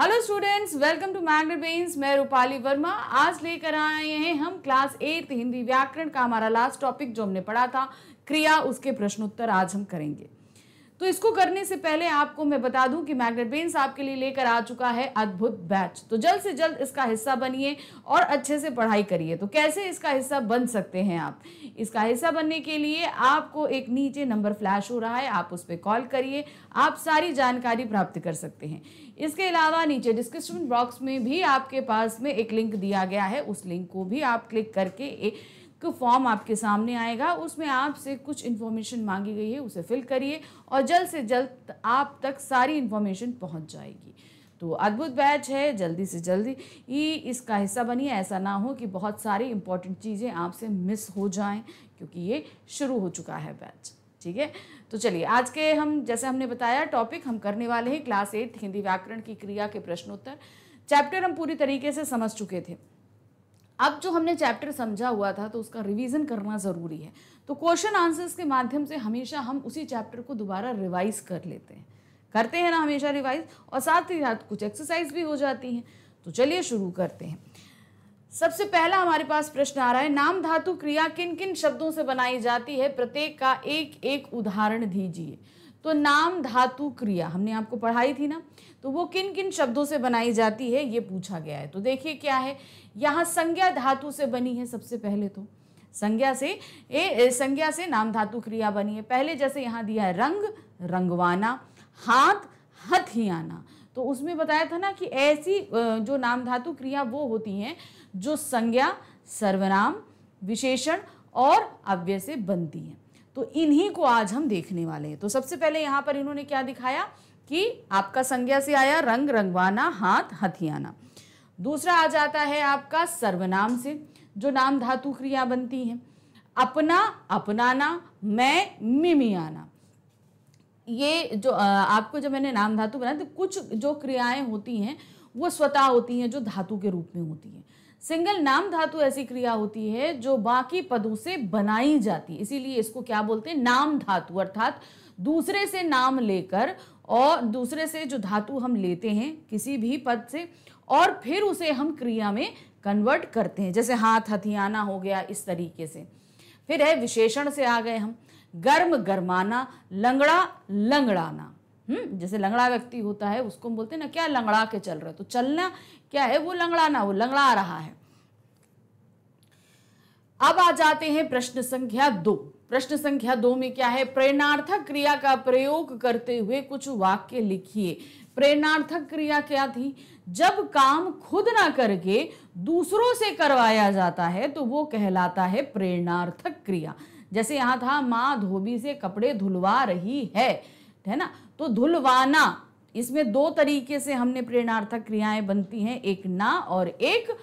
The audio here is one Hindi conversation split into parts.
Hello students welcome to magnet मैं रूपाली वर्मा आज लेकर आए हैं हम क्लास एट हिंदी व्याकरण का हमारा लास्ट टॉपिक जो हमने पढ़ा था क्रिया उसके प्रश्नोत्तर आज हम करेंगे तो इसको करने से पहले आपको मैं बता दूं कि मैग्नेट बेन्स आपके लिए लेकर आ चुका है अद्भुत बैच तो जल्द से जल्द इसका हिस्सा बनिए और अच्छे से पढ़ाई करिए तो कैसे इसका हिस्सा बन सकते हैं आप इसका हिस्सा बनने के लिए आपको एक नीचे नंबर फ्लैश हो रहा है आप उस पर कॉल करिए आप सारी जानकारी प्राप्त कर सकते हैं इसके अलावा नीचे डिस्क्रिप्शन बॉक्स में भी आपके पास में एक लिंक दिया गया है उस लिंक को भी आप क्लिक करके एक फॉर्म आपके सामने आएगा उसमें आपसे कुछ इन्फॉर्मेशन मांगी गई है उसे फिल करिए और जल्द से जल्द आप तक सारी इन्फॉर्मेशन पहुँच जाएगी तो अद्भुत बैच है जल्दी से जल्दी ही इसका हिस्सा बनिए ऐसा ना हो कि बहुत सारी इंपॉर्टेंट चीज़ें आपसे मिस हो जाएं क्योंकि ये शुरू हो चुका है बैच ठीक है तो चलिए आज के हम जैसे हमने बताया टॉपिक हम करने वाले हैं क्लास एट हिंदी व्याकरण की क्रिया के प्रश्नोत्तर चैप्टर हम पूरी तरीके से समझ चुके थे अब जो हमने चैप्टर समझा हुआ था तो उसका रिवीजन करना ज़रूरी है तो क्वेश्चन आंसर्स के माध्यम से हमेशा हम उसी चैप्टर को दोबारा रिवाइज कर लेते हैं करते हैं ना हमेशा रिवाइज और साथ ही साथ कुछ एक्सरसाइज भी हो जाती हैं तो चलिए शुरू करते हैं सबसे पहला हमारे पास प्रश्न आ रहा है नाम धातु क्रिया किन किन शब्दों से बनाई जाती है प्रत्येक का एक एक उदाहरण दीजिए तो नाम धातु क्रिया हमने आपको पढ़ाई थी ना तो वो किन किन शब्दों से बनाई जाती है ये पूछा गया है तो देखिए क्या है यहाँ संज्ञा धातु से बनी है सबसे पहले तो संज्ञा से ए, संज्ञा से नाम धातु क्रिया बनी है पहले जैसे यहाँ दिया है रंग रंगवाना हाथ हथियाना तो उसमें बताया था ना कि ऐसी जो नाम धातु क्रिया वो होती हैं जो संज्ञा सर्वनाम विशेषण और अव्यय से बनती हैं तो इन्हीं को आज हम देखने वाले हैं तो सबसे पहले यहाँ पर इन्होंने क्या दिखाया कि आपका संज्ञा से आया रंग रंगवाना हाथ हथियाना दूसरा आ जाता है आपका सर्वनाम से जो नाम धातु क्रिया बनती हैं अपना अपनाना मैं मिमियाना ये जो आपको जब मैंने नाम धातु बनाया तो कुछ जो क्रियाएं होती हैं वो स्वतः होती हैं जो धातु के रूप में होती हैं सिंगल नाम धातु ऐसी क्रिया होती है जो बाकी पदों से बनाई जाती है इसीलिए इसको क्या बोलते हैं नाम धातु अर्थात दूसरे से नाम लेकर और दूसरे से जो धातु हम लेते हैं किसी भी पद से और फिर उसे हम क्रिया में कन्वर्ट करते हैं जैसे हाथ हथियाना हो गया इस तरीके से फिर है विशेषण से आ गए हम गर्म गर्माना लंगड़ा लंगड़ाना हम्म जैसे लंगड़ा व्यक्ति होता है उसको हम बोलते हैं ना क्या लंगड़ा के चल रहे तो चलना क्या है वो लंगड़ाना वो लंगड़ा रहा है अब आ जाते हैं प्रश्न संख्या दो प्रश्न संख्या दो में क्या है प्रेरणार्थक क्रिया का प्रयोग करते हुए कुछ वाक्य लिखिए प्रेरणार्थक क्रिया क्या थी जब काम खुद ना करके दूसरों से करवाया जाता है तो वो कहलाता है प्रेरणार्थक क्रिया जैसे यहाँ था माँ धोबी से कपड़े धुलवा रही है है ना तो धुलवाना इसमें दो तरीके से हमने प्रेरणार्थक क्रियाएं बनती हैं एक ना और एक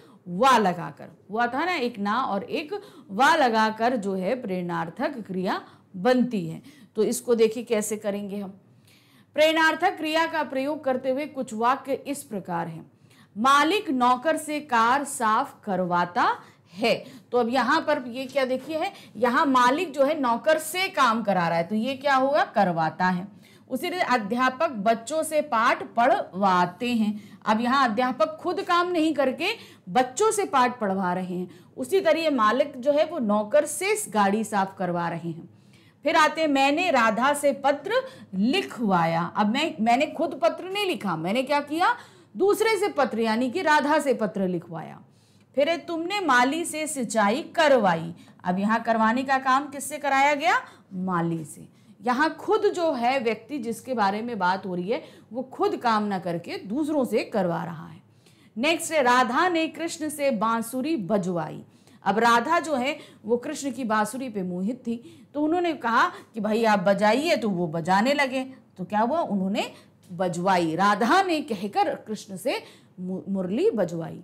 वा लगाकर हुआ था ना एक ना और एक वा लगाकर जो है प्रेरणार्थक क्रिया बनती है तो इसको देखिए कैसे करेंगे हम प्रेरणार्थक क्रिया का प्रयोग करते हुए कुछ वाक्य इस प्रकार हैं मालिक नौकर से कार साफ करवाता है तो अब यहाँ पर ये क्या देखिए है यहाँ मालिक जो है नौकर से काम करा रहा है तो ये क्या होगा करवाता है उसी तरह अध्यापक बच्चों से पाठ पढ़वाते हैं अब यहाँ अध्यापक खुद काम नहीं करके बच्चों से पाठ पढ़वा रहे हैं उसी तरह मालिक जो है वो नौकर से गाड़ी साफ करवा रहे हैं फिर आते हैं मैंने राधा से पत्र लिखवाया अब मैं मैंने खुद पत्र नहीं लिखा मैंने क्या किया दूसरे से पत्र यानी कि राधा से पत्र लिखवाया फिर तुमने माली से सिंचाई करवाई अब यहाँ करवाने का काम किससे कराया गया माली से यहाँ खुद जो है व्यक्ति जिसके बारे में बात हो रही है वो खुद काम ना करके दूसरों से करवा रहा है नेक्स्ट राधा ने कृष्ण से बांसुरी बजवाई अब राधा जो है वो कृष्ण की बांसुरी पे मोहित थी तो उन्होंने कहा कि भाई आप बजाइए तो वो बजाने लगे तो क्या हुआ उन्होंने बजवाई राधा ने कहकर कृष्ण से मुरली बजवाई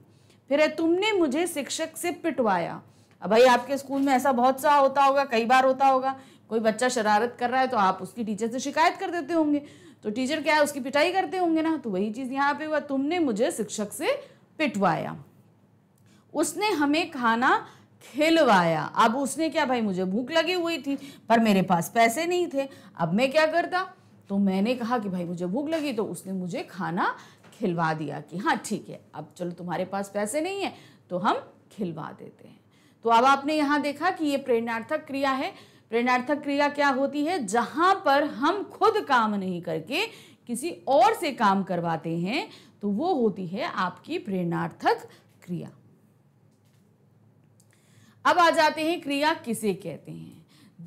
फिर है तुमने मुझे शिक्षक से पिटवाया अब भाई आपके स्कूल में ऐसा बहुत सा होता होगा कई बार होता होगा कोई बच्चा शरारत कर रहा है तो आप उसकी टीचर से शिकायत कर देते होंगे तो टीचर क्या है उसकी पिटाई करते होंगे ना तो वही चीज़ यहाँ पे हुआ तुमने मुझे शिक्षक से पिटवाया उसने हमें खाना खिलवाया अब उसने क्या भाई मुझे भूख लगी हुई थी पर मेरे पास पैसे नहीं थे अब मैं क्या करता तो मैंने कहा कि भाई मुझे भूख लगी तो उसने मुझे खाना खिलवा दिया कि हाँ ठीक है अब चलो तुम्हारे पास पैसे नहीं है तो हम खिलवा देते हैं तो अब आपने यहाँ देखा कि ये प्रेरणार्थक क्रिया है प्रेरणार्थक क्रिया क्या होती है जहाँ पर हम खुद काम नहीं करके किसी और से काम करवाते हैं तो वो होती है आपकी प्रेरणार्थक क्रिया अब आ जाते हैं क्रिया किसे कहते हैं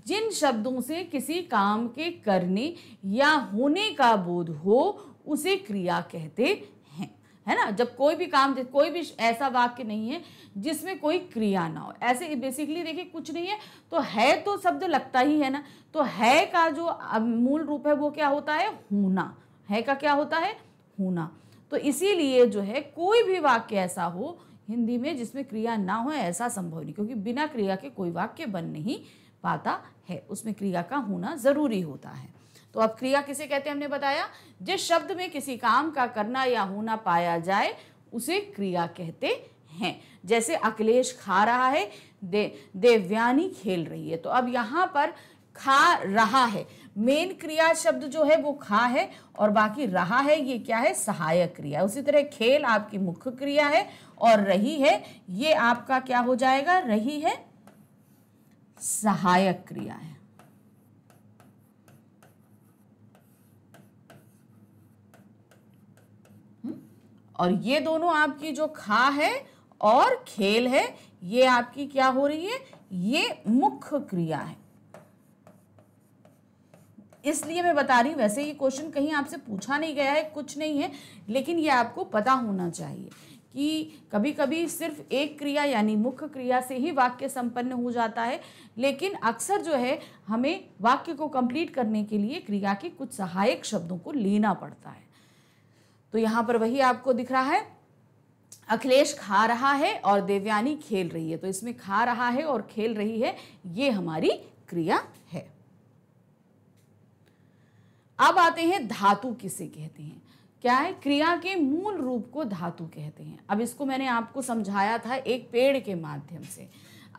जिन शब्दों से किसी काम के करने या होने का बोध हो उसे क्रिया कहते हैं है ना जब कोई भी काम कोई भी ऐसा वाक्य नहीं है जिसमें कोई क्रिया ना हो ऐसे बेसिकली देखिए कुछ नहीं है तो है तो शब्द लगता ही है ना तो है का जो मूल रूप है वो क्या होता है होना है का क्या होता है होना तो इसीलिए जो है कोई भी वाक्य ऐसा हो हिंदी में जिसमें क्रिया ना हो ऐसा संभव नहीं क्योंकि बिना क्रिया के कोई वाक्य बन नहीं पाता है उसमें क्रिया का होना ज़रूरी होता है तो अब क्रिया किसे कहते हैं हमने बताया जिस शब्द में किसी काम का करना या होना पाया जाए उसे क्रिया कहते हैं जैसे अखिलेश खा रहा है दे देव्यानी खेल रही है तो अब यहाँ पर खा रहा है मेन क्रिया शब्द जो है वो खा है और बाकी रहा है ये क्या है सहायक क्रिया उसी तरह खेल आपकी मुख्य क्रिया है और रही है ये आपका क्या हो जाएगा रही है सहायक क्रिया है और ये दोनों आपकी जो खा है और खेल है ये आपकी क्या हो रही है ये मुख्य क्रिया है इसलिए मैं बता रही हूँ वैसे ये क्वेश्चन कहीं आपसे पूछा नहीं गया है कुछ नहीं है लेकिन ये आपको पता होना चाहिए कि कभी कभी सिर्फ एक क्रिया यानी मुख्य क्रिया से ही वाक्य संपन्न हो जाता है लेकिन अक्सर जो है हमें वाक्य को कंप्लीट करने के लिए क्रिया के कुछ सहायक शब्दों को लेना पड़ता है तो यहाँ पर वही आपको दिख रहा है अखिलेश खा रहा है और देवयानी खेल रही है तो इसमें खा रहा है और खेल रही है ये हमारी क्रिया है अब आते हैं धातु किसे कहते हैं क्या है क्रिया के मूल रूप को धातु कहते हैं अब इसको मैंने आपको समझाया था एक पेड़ के माध्यम से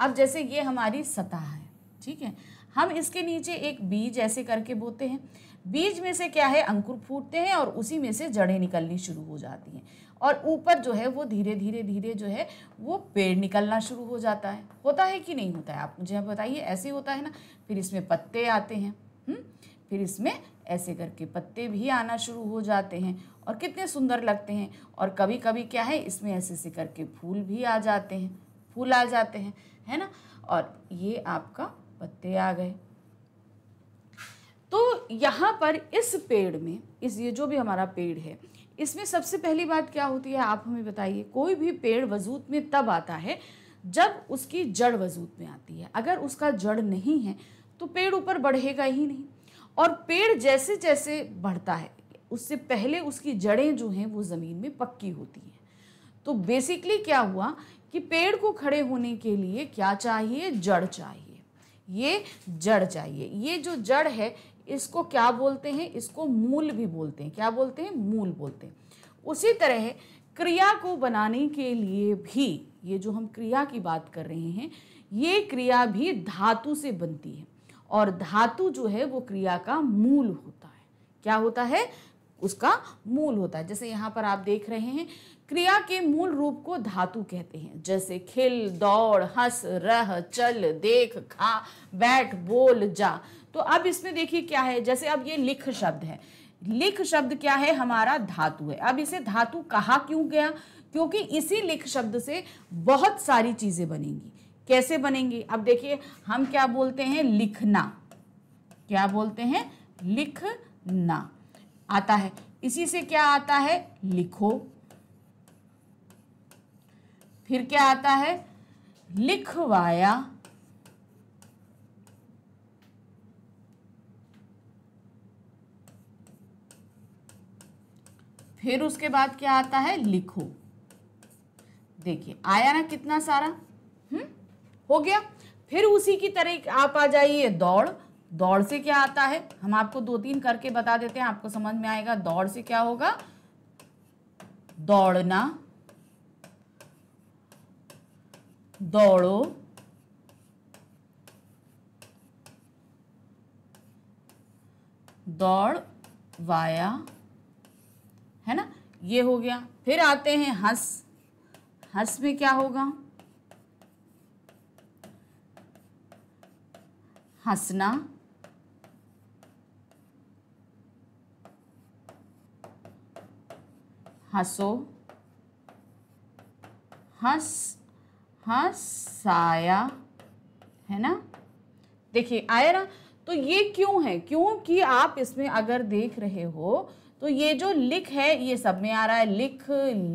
अब जैसे ये हमारी सतह है ठीक है हम इसके नीचे एक बीज ऐसे करके बोते हैं बीज में से क्या है अंकुर फूटते हैं और उसी में से जड़ें निकलनी शुरू हो जाती हैं और ऊपर जो है वो धीरे धीरे धीरे जो है वो पेड़ निकलना शुरू हो जाता है होता है कि नहीं होता है आप मुझे बताइए ऐसे होता है ना फिर इसमें पत्ते आते हैं हुँ? हम्म? फिर इसमें ऐसे करके पत्ते भी आना शुरू हो जाते हैं और कितने सुंदर लगते हैं और कभी कभी क्या है इसमें ऐसे ऐसे करके फूल भी आ जाते हैं फूल आ जाते हैं है ना और ये आपका पत्ते आ गए तो यहाँ पर इस पेड़ में इस ये जो भी हमारा पेड़ है इसमें सबसे पहली बात क्या होती है आप हमें बताइए कोई भी पेड़ वजूद में तब आता है जब उसकी जड़ वजूद में आती है अगर उसका जड़ नहीं है तो पेड़ ऊपर बढ़ेगा ही नहीं और पेड़ जैसे जैसे बढ़ता है उससे पहले उसकी जड़ें जो हैं वो ज़मीन में पक्की होती हैं तो बेसिकली क्या हुआ कि पेड़ को खड़े होने के लिए क्या चाहिए जड़ चाहिए ये जड़ चाहिए ये जो जड़ है इसको क्या बोलते हैं इसको मूल भी बोलते हैं क्या बोलते हैं मूल बोलते हैं उसी तरह क्रिया को बनाने के लिए भी ये जो हम क्रिया की बात कर रहे हैं ये क्रिया भी धातु से बनती है और धातु जो है वो क्रिया का मूल होता है क्या होता है उसका मूल होता है जैसे यहाँ पर आप देख रहे हैं क्रिया के मूल रूप को धातु कहते हैं जैसे खिल दौड़ हंस रह चल देख खा बैठ बोल जा तो अब इसमें देखिए क्या है जैसे अब ये लिख शब्द है लिख शब्द क्या है हमारा धातु है अब इसे धातु कहा क्यों गया क्योंकि इसी लिख शब्द से बहुत सारी चीज़ें बनेंगी कैसे बनेंगी अब देखिए हम क्या बोलते हैं लिखना क्या बोलते हैं लिखना आता है इसी से क्या आता है लिखो फिर क्या आता है लिखवाया फिर उसके बाद क्या आता है लिखो देखिए आया ना कितना सारा हम्म हो गया फिर उसी की तरह आप आ जाइए दौड़ दौड़ से क्या आता है हम आपको दो तीन करके बता देते हैं आपको समझ में आएगा दौड़ से क्या होगा दौड़ना दौड़ो दौड़ वाया है ना ये हो गया फिर आते हैं हंस हंस में क्या होगा हंसना हंसो हंस हंसाया है ना देखिए आया ना तो ये क्यों है क्योंकि आप इसमें अगर देख रहे हो तो ये जो लिख है ये सब में आ रहा है लिख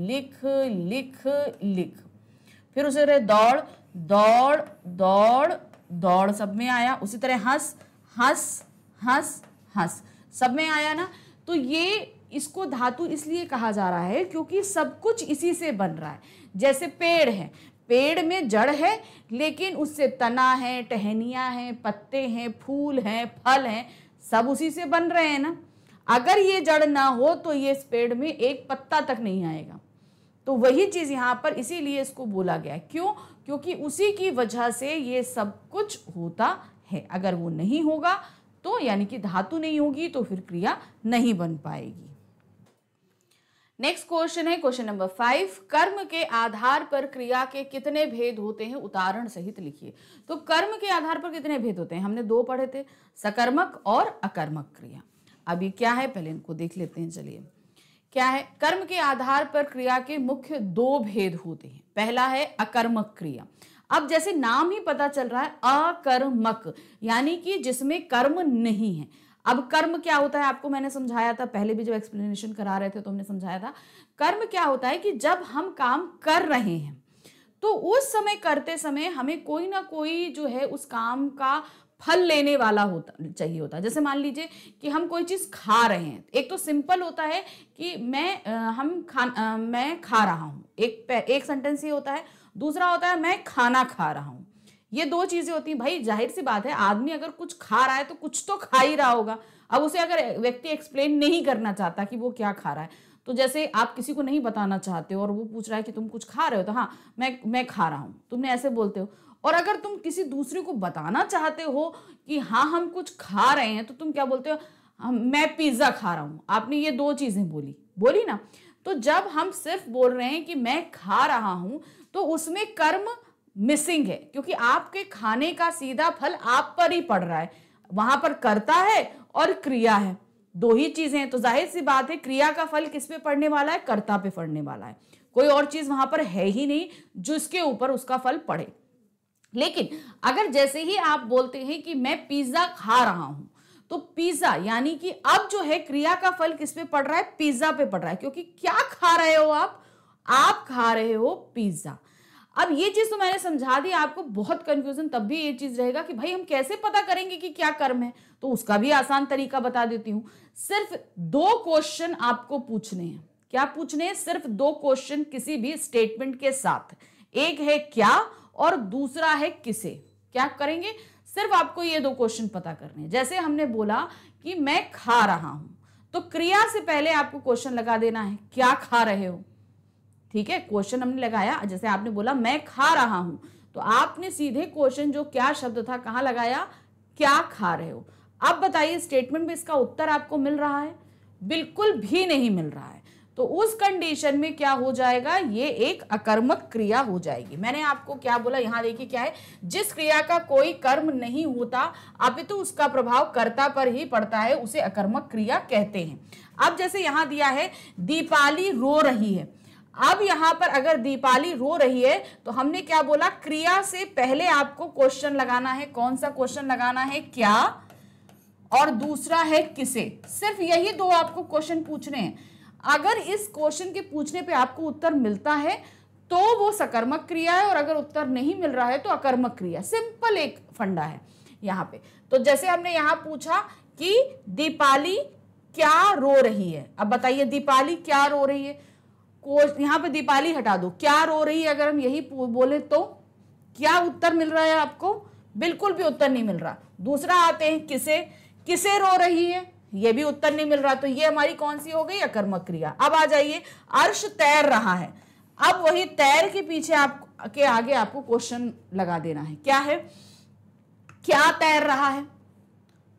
लिख लिख लिख फिर उसी तरह दौड़ दौड़ दौड़ दौड़ सब में आया उसी तरह हंस हंस हंस हंस सब में आया ना तो ये इसको धातु इसलिए कहा जा रहा है क्योंकि सब कुछ इसी से बन रहा है जैसे पेड़ है पेड़ में जड़ है लेकिन उससे तना है टहनिया है पत्ते हैं फूल हैं फल हैं सब उसी से बन रहे हैं ना अगर ये जड़ ना हो तो ये पेड़ में एक पत्ता तक नहीं आएगा तो वही चीज़ यहाँ पर इसीलिए इसको बोला गया क्यों क्योंकि उसी की वजह से ये सब कुछ होता है अगर वो नहीं होगा तो यानी कि धातु नहीं होगी तो फिर क्रिया नहीं बन पाएगी नेक्स्ट क्वेश्चन है क्वेश्चन नंबर फाइव कर्म के आधार पर क्रिया के कितने भेद होते हैं उदाहरण सहित लिखिए तो कर्म के आधार पर कितने भेद होते हैं हमने दो पढ़े थे सकर्मक और अकर्मक क्रिया अभी क्या है पहले इनको देख लेते हैं चलिए क्या है कर्म के आधार पर क्रिया के मुख्य दो भेद होते हैं पहला है अकर्मक क्रिया अब जैसे नाम ही पता चल रहा है अकर्मक यानी कि जिसमें कर्म नहीं है अब कर्म क्या होता है आपको मैंने समझाया था पहले भी जब एक्सप्लेनेशन करा रहे थे तो हमने समझाया था कर्म क्या होता है कि जब हम काम कर रहे हैं तो उस समय करते समय हमें कोई ना कोई जो है उस काम का फल लेने वाला होता चाहिए होता है जैसे मान लीजिए कि हम कोई चीज़ खा रहे हैं एक तो सिंपल होता है कि मैं आ, हम खा आ, मैं खा रहा हूं एक एक सेंटेंस ये होता है दूसरा होता है मैं खाना खा रहा हूं ये दो चीज़ें होती हैं भाई जाहिर सी बात है आदमी अगर कुछ खा रहा है तो कुछ तो खा ही रहा होगा अब उसे अगर व्यक्ति एक्सप्लेन नहीं करना चाहता कि वो क्या खा रहा है तो जैसे आप किसी को नहीं बताना चाहते हो और वो पूछ रहा है कि तुम कुछ खा रहे हो तो हाँ मैं मैं खा रहा हूँ तुमने ऐसे बोलते हो और अगर तुम किसी दूसरे को बताना चाहते हो कि हाँ हम कुछ खा रहे हैं तो तुम क्या बोलते हो मैं पिज़्ज़ा खा रहा हूँ आपने ये दो चीज़ें बोली बोली ना तो जब हम सिर्फ बोल रहे हैं कि मैं खा रहा हूँ तो उसमें कर्म मिसिंग है क्योंकि आपके खाने का सीधा फल आप पर ही पड़ रहा है वहां पर करता है और क्रिया है दो ही चीजें हैं तो जाहिर सी बात है क्रिया का फल किस पे पड़ने वाला है कर्ता पे पड़ने वाला है कोई और चीज वहां पर है ही नहीं जो इसके ऊपर उसका फल पड़े लेकिन अगर जैसे ही आप बोलते हैं कि मैं पिज्जा खा रहा हूं तो पिज्जा यानी कि अब जो है क्रिया का फल किस पे पड़ रहा है पिज्जा पे पड़ रहा है क्योंकि क्या खा रहे हो आप आप खा रहे हो पिज्जा अब ये चीज तो मैंने समझा दी आपको बहुत कंफ्यूजन तब भी ये चीज रहेगा कि भाई हम कैसे पता करेंगे कि क्या कर्म है तो उसका भी आसान तरीका बता देती हूं सिर्फ दो क्वेश्चन आपको पूछने हैं क्या पूछने हैं सिर्फ दो क्वेश्चन किसी भी स्टेटमेंट के साथ एक है क्या और दूसरा है किसे क्या करेंगे सिर्फ आपको ये दो क्वेश्चन पता करने हैं जैसे हमने बोला कि मैं खा रहा हूं तो क्रिया से पहले आपको क्वेश्चन लगा देना है क्या खा रहे हो ठीक है क्वेश्चन हमने लगाया जैसे आपने बोला मैं खा रहा हूं तो आपने सीधे क्वेश्चन जो क्या शब्द था कहां लगाया क्या खा रहे हो अब बताइए स्टेटमेंट में इसका उत्तर आपको मिल रहा है बिल्कुल भी नहीं मिल रहा है तो उस कंडीशन में क्या हो जाएगा ये एक अकर्मक क्रिया हो जाएगी मैंने आपको क्या बोला यहां देखिए क्या है जिस क्रिया का कोई कर्म नहीं होता अपितु तो उसका प्रभाव कर्ता पर ही पड़ता है उसे अकर्मक क्रिया कहते हैं अब जैसे यहां दिया है दीपाली रो रही है अब यहां पर अगर दीपाली रो रही है तो हमने क्या बोला क्रिया से पहले आपको क्वेश्चन लगाना है कौन सा क्वेश्चन लगाना है क्या और दूसरा है किसे सिर्फ यही दो आपको क्वेश्चन पूछने हैं अगर इस क्वेश्चन के पूछने पे आपको उत्तर मिलता है तो वो सकर्मक क्रिया है और अगर उत्तर नहीं मिल रहा है तो अकर्मक क्रिया सिंपल एक फंडा है यहाँ पे तो जैसे हमने यहां पूछा कि दीपाली क्या रो रही है अब बताइए दीपाली क्या रो रही है यहां यहाँ पे दीपाली हटा दो क्या रो रही है अगर हम यही बोले तो क्या उत्तर मिल रहा है आपको बिल्कुल भी उत्तर नहीं मिल रहा दूसरा आते हैं किसे किसे रो रही है ये भी उत्तर नहीं मिल रहा तो ये हमारी कौन सी हो गई अकर्मक क्रिया अब आ जाइए अर्श तैर रहा है अब वही तैर के पीछे आप के आगे आपको क्वेश्चन लगा देना है क्या है क्या तैर रहा है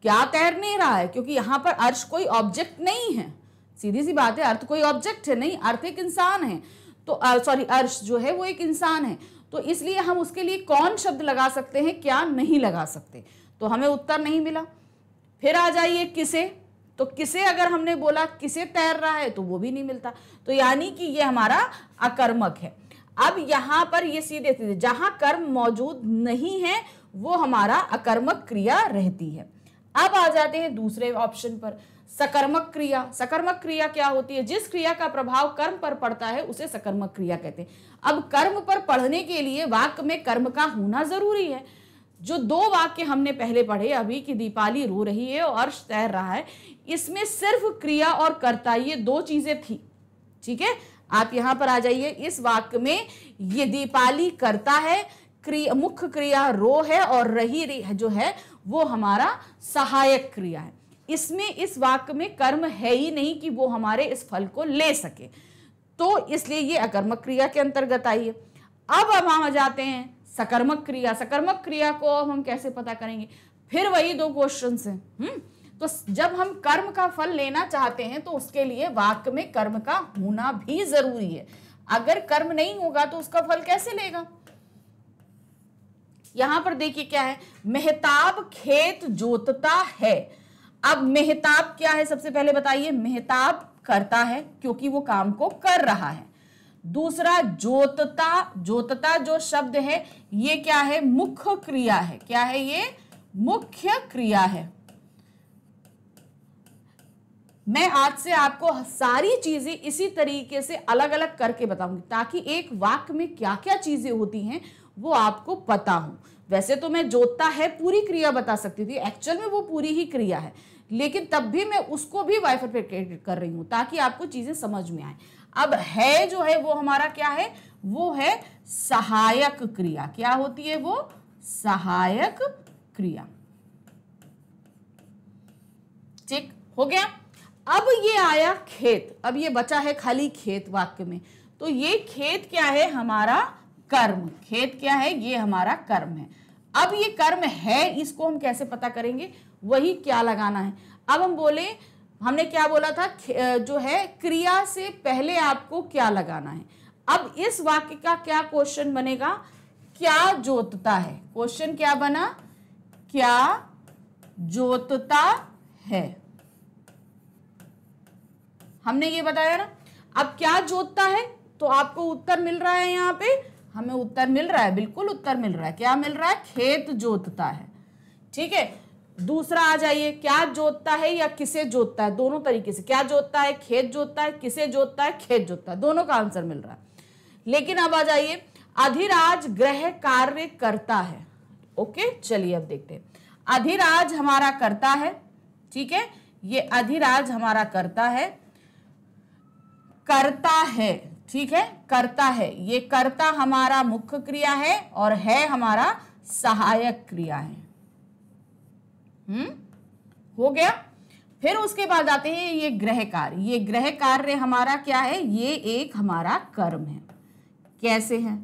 क्या तैर नहीं रहा है क्योंकि यहां पर अर्श कोई ऑब्जेक्ट नहीं है सीधी सी बात है अर्थ कोई ऑब्जेक्ट है नहीं अर्थ एक इंसान है तो सॉरी अर्श जो है वो एक इंसान है तो इसलिए हम उसके लिए कौन शब्द लगा सकते हैं क्या नहीं लगा सकते तो हमें उत्तर नहीं मिला फिर आ जाइए किसे तो किसे अगर हमने बोला किसे तैर रहा है तो वो भी नहीं मिलता तो यानी कि ये हमारा अकर्मक है अब यहां पर ये सीधे सीधे जहां कर्म मौजूद नहीं है वो हमारा अकर्मक क्रिया रहती है अब आ जाते हैं दूसरे ऑप्शन पर सकर्मक क्रिया सकर्मक क्रिया क्या होती है जिस क्रिया का प्रभाव कर्म पर पड़ता है उसे सकर्मक क्रिया कहते हैं अब कर्म पर पढ़ने के लिए वाक्य में कर्म का होना जरूरी है जो दो वाक्य हमने पहले पढ़े अभी कि दीपाली रो रही है और अर्श तैर रहा है इसमें सिर्फ क्रिया और कर्ता ये दो चीज़ें थी ठीक है आप यहाँ पर आ जाइए इस वाक्य में ये दीपाली करता है क्रिया मुख्य क्रिया रो है और रही जो है वो हमारा सहायक क्रिया है इसमें इस वाक्य में कर्म है ही नहीं कि वो हमारे इस फल को ले सके तो इसलिए ये अकर्मक क्रिया के अंतर्गत आई है अब अब हम आ जाते हैं सकर्मक क्रिया सकर्मक क्रिया को अब हम कैसे पता करेंगे फिर वही दो क्वेश्चन है हुँ? तो जब हम कर्म का फल लेना चाहते हैं तो उसके लिए वाक्य में कर्म का होना भी जरूरी है अगर कर्म नहीं होगा तो उसका फल कैसे लेगा यहां पर देखिए क्या है मेहताब खेत जोतता है अब मेहताब क्या है सबसे पहले बताइए मेहताब करता है क्योंकि वो काम को कर रहा है दूसरा जोतता जोतता जो शब्द है ये क्या है मुख्य क्रिया है क्या है ये मुख्य क्रिया है मैं आज से आपको सारी चीजें इसी तरीके से अलग अलग करके बताऊंगी ताकि एक वाक्य में क्या क्या चीजें होती हैं वो आपको पता हो वैसे तो मैं जोतता है पूरी क्रिया बता सकती थी एक्चुअल में वो पूरी ही क्रिया है लेकिन तब भी मैं उसको भी क्रेडिट कर रही हूँ ताकि आपको चीज़ें समझ में आए अब है जो है वो हमारा क्या है वो है सहायक क्रिया क्या होती है वो सहायक क्रिया ठीक हो गया अब ये आया खेत अब ये बचा है खाली खेत वाक्य में तो ये खेत क्या है हमारा कर्म खेत क्या है ये हमारा कर्म है अब ये कर्म है इसको हम कैसे पता करेंगे वही क्या लगाना है अब हम बोले हमने क्या बोला था जो है क्रिया से पहले आपको क्या लगाना है अब इस वाक्य का क्या क्वेश्चन बनेगा क्या जोतता है क्वेश्चन क्या बना क्या जोतता है हमने ये बताया ना अब क्या जोतता है तो आपको उत्तर मिल रहा है यहाँ पे हमें उत्तर मिल रहा है बिल्कुल उत्तर मिल रहा है क्या मिल रहा है खेत जोतता है ठीक है दूसरा आ जाइए क्या जोतता है या किसे जोतता है दोनों तरीके से क्या जोतता है खेत जोतता है किसे जोतता है खेत जोतता है दोनों का आंसर मिल रहा है लेकिन अब आ जाइए अधिराज ग्रह कार्य करता है ओके चलिए अब देखते हैं अधिराज हमारा करता है ठीक है ये अधिराज हमारा करता है करता है ठीक है करता है ये करता हमारा मुख्य क्रिया है और है हमारा सहायक क्रिया है हम्म हो गया फिर उसके बाद आते हैं ये ग्रह कार्य ये ग्रह कार्य हमारा क्या है ये एक हमारा कर्म है कैसे है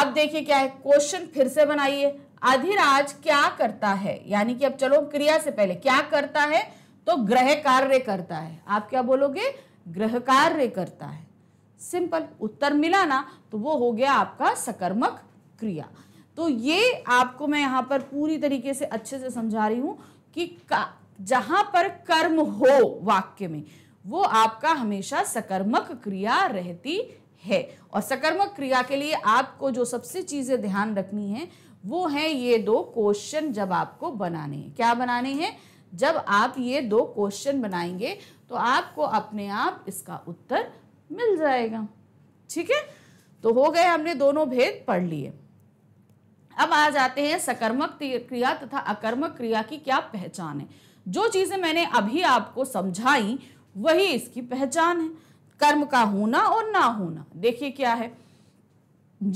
अब देखिए क्या है क्वेश्चन फिर से बनाइए अधिराज क्या करता है यानी कि अब चलो क्रिया से पहले क्या करता है तो ग्रह कार्य करता है आप क्या बोलोगे ग्रह कार्य करता है सिंपल उत्तर मिला ना तो वो हो गया आपका सकर्मक क्रिया तो ये आपको मैं यहाँ पर पूरी तरीके से अच्छे से समझा रही हूं कि जहां पर कर्म हो वाक्य में वो आपका हमेशा सकर्मक क्रिया रहती है और सकर्मक क्रिया के लिए आपको जो सबसे चीज़ें ध्यान रखनी है वो है ये दो क्वेश्चन जब आपको बनाने हैं क्या बनाने हैं जब आप ये दो क्वेश्चन बनाएंगे तो आपको अपने आप इसका उत्तर मिल जाएगा ठीक है तो हो गए हमने दोनों भेद पढ़ लिए अब आ जाते हैं सकर्मक क्रिया तथा अकर्मक क्रिया की क्या पहचान है जो चीज़ें मैंने अभी आपको समझाई वही इसकी पहचान है कर्म का होना और ना होना देखिए क्या है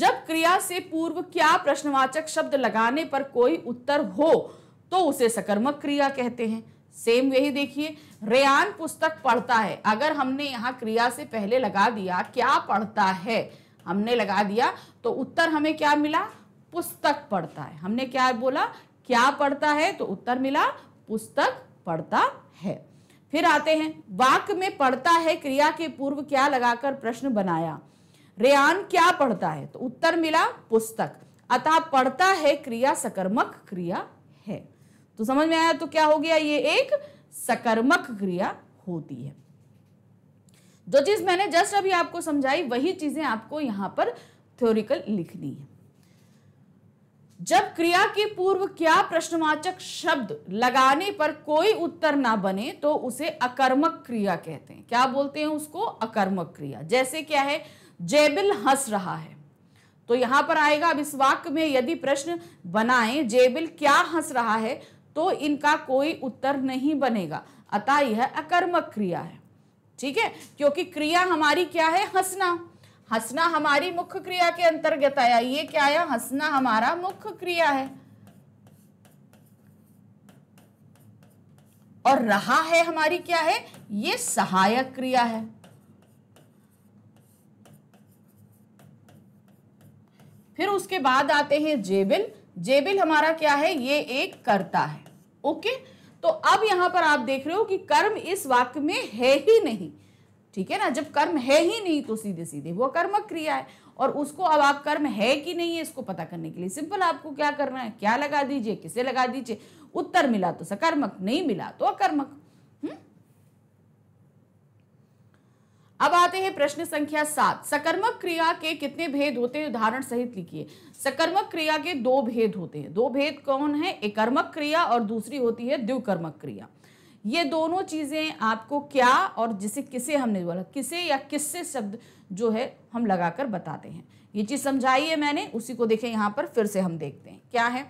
जब क्रिया से पूर्व क्या प्रश्नवाचक शब्द लगाने पर कोई उत्तर हो तो उसे सकर्मक क्रिया कहते हैं सेम यही देखिए रेयान पुस्तक पढ़ता है अगर हमने यहाँ क्रिया से पहले लगा दिया क्या पढ़ता है हमने लगा दिया तो उत्तर हमें क्या मिला पुस्तक पढ़ता है हमने क्या बोला क्या पढ़ता है तो उत्तर मिला पुस्तक पढ़ता है फिर आते हैं वाक में पढ़ता है क्रिया के पूर्व क्या लगाकर प्रश्न बनाया रेयान क्या पढ़ता है तो उत्तर मिला पुस्तक अतः पढ़ता है क्रिया सकर्मक क्रिया है तो समझ में आया तो क्या हो गया ये एक सकर्मक क्रिया होती है जो तो चीज मैंने जस्ट अभी आपको समझाई वही चीजें आपको यहां पर थ्योरिकल लिखनी है जब क्रिया के पूर्व क्या प्रश्नवाचक शब्द लगाने पर कोई उत्तर ना बने तो उसे अकर्मक क्रिया कहते हैं क्या बोलते हैं उसको अकर्मक क्रिया जैसे क्या है जेबिल हंस रहा है तो यहां पर आएगा अब इस वाक्य में यदि प्रश्न बनाए जेबिल क्या हंस रहा है तो इनका कोई उत्तर नहीं बनेगा अतः यह अकर्मक क्रिया है ठीक है क्योंकि क्रिया हमारी क्या है हंसना हंसना हमारी मुख्य क्रिया के अंतर्गत आया ये क्या आया हंसना हमारा मुख्य क्रिया है और रहा है हमारी क्या है ये सहायक क्रिया है फिर उसके बाद आते हैं जेबिल जेबिल हमारा क्या है ये एक कर्ता है ओके तो अब यहां पर आप देख रहे हो कि कर्म इस वाक्य में है ही नहीं ठीक है ना जब कर्म है ही नहीं तो सीधे सीधे वो कर्मक क्रिया है और उसको अब आप कर्म है कि नहीं है इसको पता करने के लिए सिंपल आपको क्या करना है क्या लगा दीजिए किसे लगा दीजिए उत्तर मिला तो सकर्मक नहीं मिला तो अकर्मक हम्म? अब आते हैं प्रश्न संख्या सात सकर्मक क्रिया के कितने भेद होते हैं उदाहरण सहित लिखिए सकर्मक क्रिया के दो भेद होते हैं दो भेद कौन है एकर्मक क्रिया और दूसरी होती है द्विकर्मक क्रिया ये दोनों चीज़ें आपको क्या और जिसे किसे हमने बोला किसे या किससे शब्द जो है हम लगाकर बताते हैं ये चीज़ समझाई है मैंने उसी को देखें यहाँ पर फिर से हम देखते हैं क्या है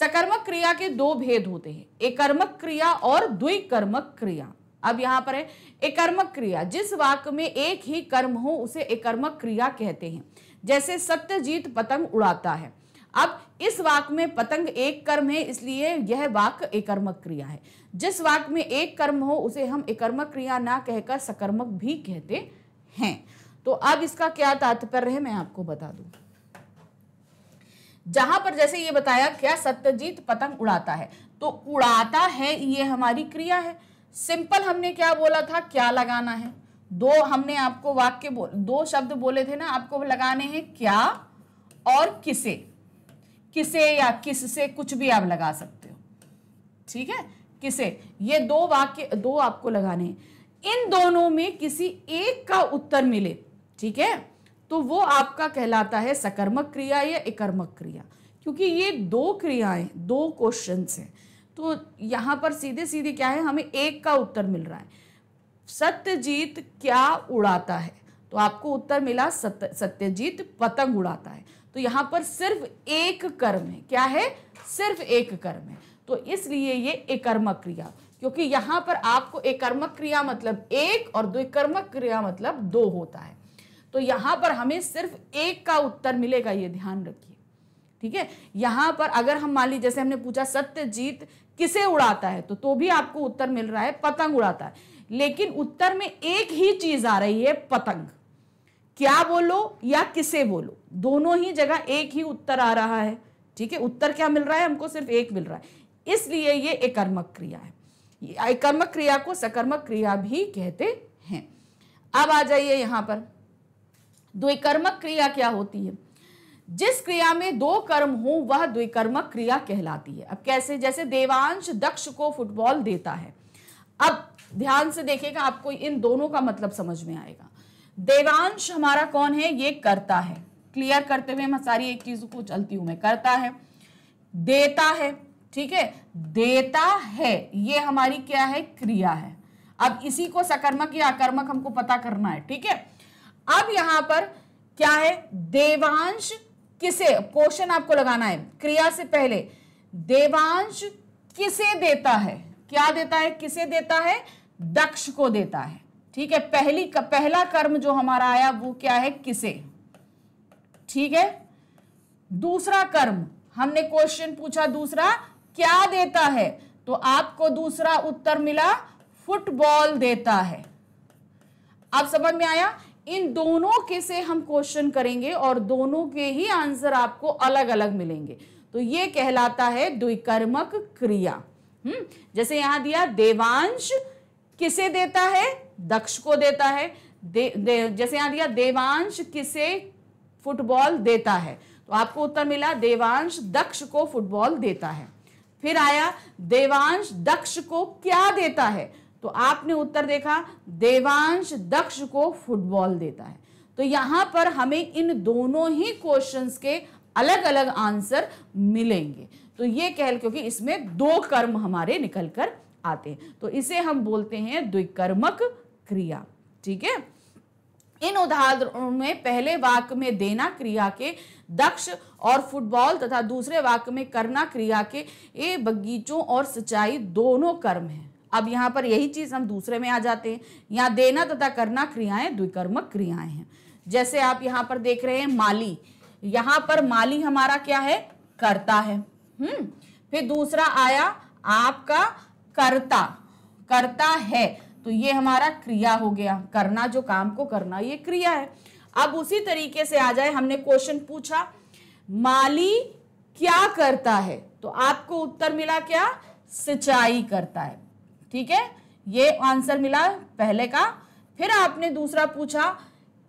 सकर्मक क्रिया के दो भेद होते हैं एकर्मक क्रिया और द्विकर्मक क्रिया अब यहाँ पर है एकर्मक क्रिया जिस वाक्य में एक ही कर्म हो उसे एकर्मक क्रिया कहते हैं जैसे सत्यजीत पतंग उड़ाता है अब इस वाक में पतंग एक कर्म है इसलिए यह वाक एकर्मक क्रिया है जिस वाक में एक कर्म हो उसे हम एकर्मक क्रिया ना कहकर सकर्मक भी कहते हैं तो अब इसका क्या तात्पर्य है मैं आपको बता दू जहां पर जैसे ये बताया क्या सत्यजीत पतंग उड़ाता है तो उड़ाता है ये हमारी क्रिया है सिंपल हमने क्या बोला था क्या लगाना है दो हमने आपको वाक्य बोल दो शब्द बोले थे ना आपको लगाने हैं क्या और किसे किसे या किस से कुछ भी आप लगा सकते हो ठीक है किसे ये दो वाक्य दो आपको लगाने इन दोनों में किसी एक का उत्तर मिले ठीक है तो वो आपका कहलाता है सकर्मक क्रिया या एकर्मक क्रिया क्योंकि ये दो क्रियाएं दो क्वेश्चन हैं तो यहाँ पर सीधे सीधे क्या है हमें एक का उत्तर मिल रहा है सत्यजीत क्या उड़ाता है तो आपको उत्तर मिला सत्य सत्यजीत पतंग उड़ाता है तो यहां पर सिर्फ एक कर्म है क्या है सिर्फ एक कर्म है तो इसलिए ये एकर्मक क्रिया क्योंकि यहां पर आपको एकर्मक क्रिया मतलब एक और दो क्रिया मतलब दो होता है तो यहां पर हमें सिर्फ एक का उत्तर मिलेगा ये ध्यान रखिए ठीक है यहां पर अगर हम मान लीजिए जैसे हमने पूछा सत्य जीत किसे उड़ाता है तो तो भी आपको उत्तर मिल रहा है पतंग उड़ाता है लेकिन उत्तर में एक ही चीज आ रही है पतंग क्या बोलो या किसे बोलो दोनों ही जगह एक ही उत्तर आ रहा है ठीक है उत्तर क्या मिल रहा है हमको सिर्फ एक मिल रहा है इसलिए ये एकर्मक क्रिया है एकर्मक क्रिया को सकर्मक क्रिया भी कहते हैं अब आ जाइए यहां पर द्विकर्मक क्रिया क्या होती है जिस क्रिया में दो कर्म हो वह द्विकर्मक क्रिया कहलाती है अब कैसे जैसे देवांश दक्ष को फुटबॉल देता है अब ध्यान से देखेगा आपको इन दोनों का मतलब समझ में आएगा देवांश हमारा कौन है ये करता है क्लियर करते हुए मैं सारी एक चीज को चलती हूं मैं करता है देता है ठीक है देता है ये हमारी क्या है क्रिया है अब इसी को सकर्मक या आकर्मक हमको पता करना है ठीक है अब यहां पर क्या है देवांश किसे क्वेश्चन आपको लगाना है क्रिया से पहले देवांश किसे देता है क्या देता है किसे देता है दक्ष को देता है ठीक है पहली पहला कर्म जो हमारा आया वो क्या है किसे ठीक है दूसरा कर्म हमने क्वेश्चन पूछा दूसरा क्या देता है तो आपको दूसरा उत्तर मिला फुटबॉल देता है आप समझ में आया इन दोनों के से हम क्वेश्चन करेंगे और दोनों के ही आंसर आपको अलग अलग मिलेंगे तो ये कहलाता है द्विकर्मक क्रिया हम्म जैसे यहां दिया देवांश किसे देता है दक्ष को देता है दे, दे, जैसे यहां दिया देवांश किसे फुटबॉल देता है तो आपको उत्तर मिला देवांश दक्ष को फुटबॉल देता है फिर आया देवांश दक्ष को क्या देता है तो आपने उत्तर देखा देवांश दक्ष को फुटबॉल देता है तो यहां पर हमें इन दोनों ही क्वेश्चंस के अलग अलग आंसर मिलेंगे तो ये कह क्योंकि इसमें दो कर्म हमारे निकल कर आते हैं तो इसे हम बोलते हैं द्विकर्मक क्रिया ठीक है इन उदाहरणों में पहले वाक्य में देना क्रिया के दक्ष और फुटबॉल तथा दूसरे वाक्य में करना क्रिया के ये बगीचों और सिंचाई दोनों कर्म हैं अब यहाँ पर यही चीज़ हम दूसरे में आ जाते हैं यहाँ देना तथा करना क्रियाएं द्विकर्मक क्रियाएं हैं जैसे आप यहाँ पर देख रहे हैं माली यहाँ पर माली हमारा क्या है करता है हम्म फिर दूसरा आया आपका करता करता है तो ये हमारा क्रिया हो गया करना जो काम को करना ये क्रिया है अब उसी तरीके से आ जाए हमने क्वेश्चन पूछा माली क्या करता है तो आपको उत्तर मिला क्या सिंचाई करता है ठीक है ये आंसर मिला पहले का फिर आपने दूसरा पूछा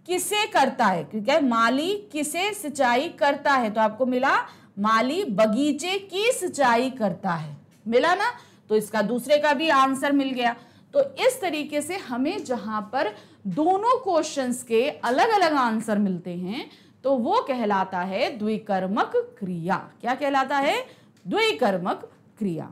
किसे करता है क्योंकि माली किसे सिंचाई करता है तो आपको मिला माली बगीचे की सिंचाई करता है मिला ना तो इसका दूसरे का भी आंसर मिल गया तो इस तरीके से हमें जहां पर दोनों क्वेश्चंस के अलग अलग आंसर मिलते हैं तो वो कहलाता है द्विकर्मक क्रिया क्या कहलाता है द्विकर्मक क्रिया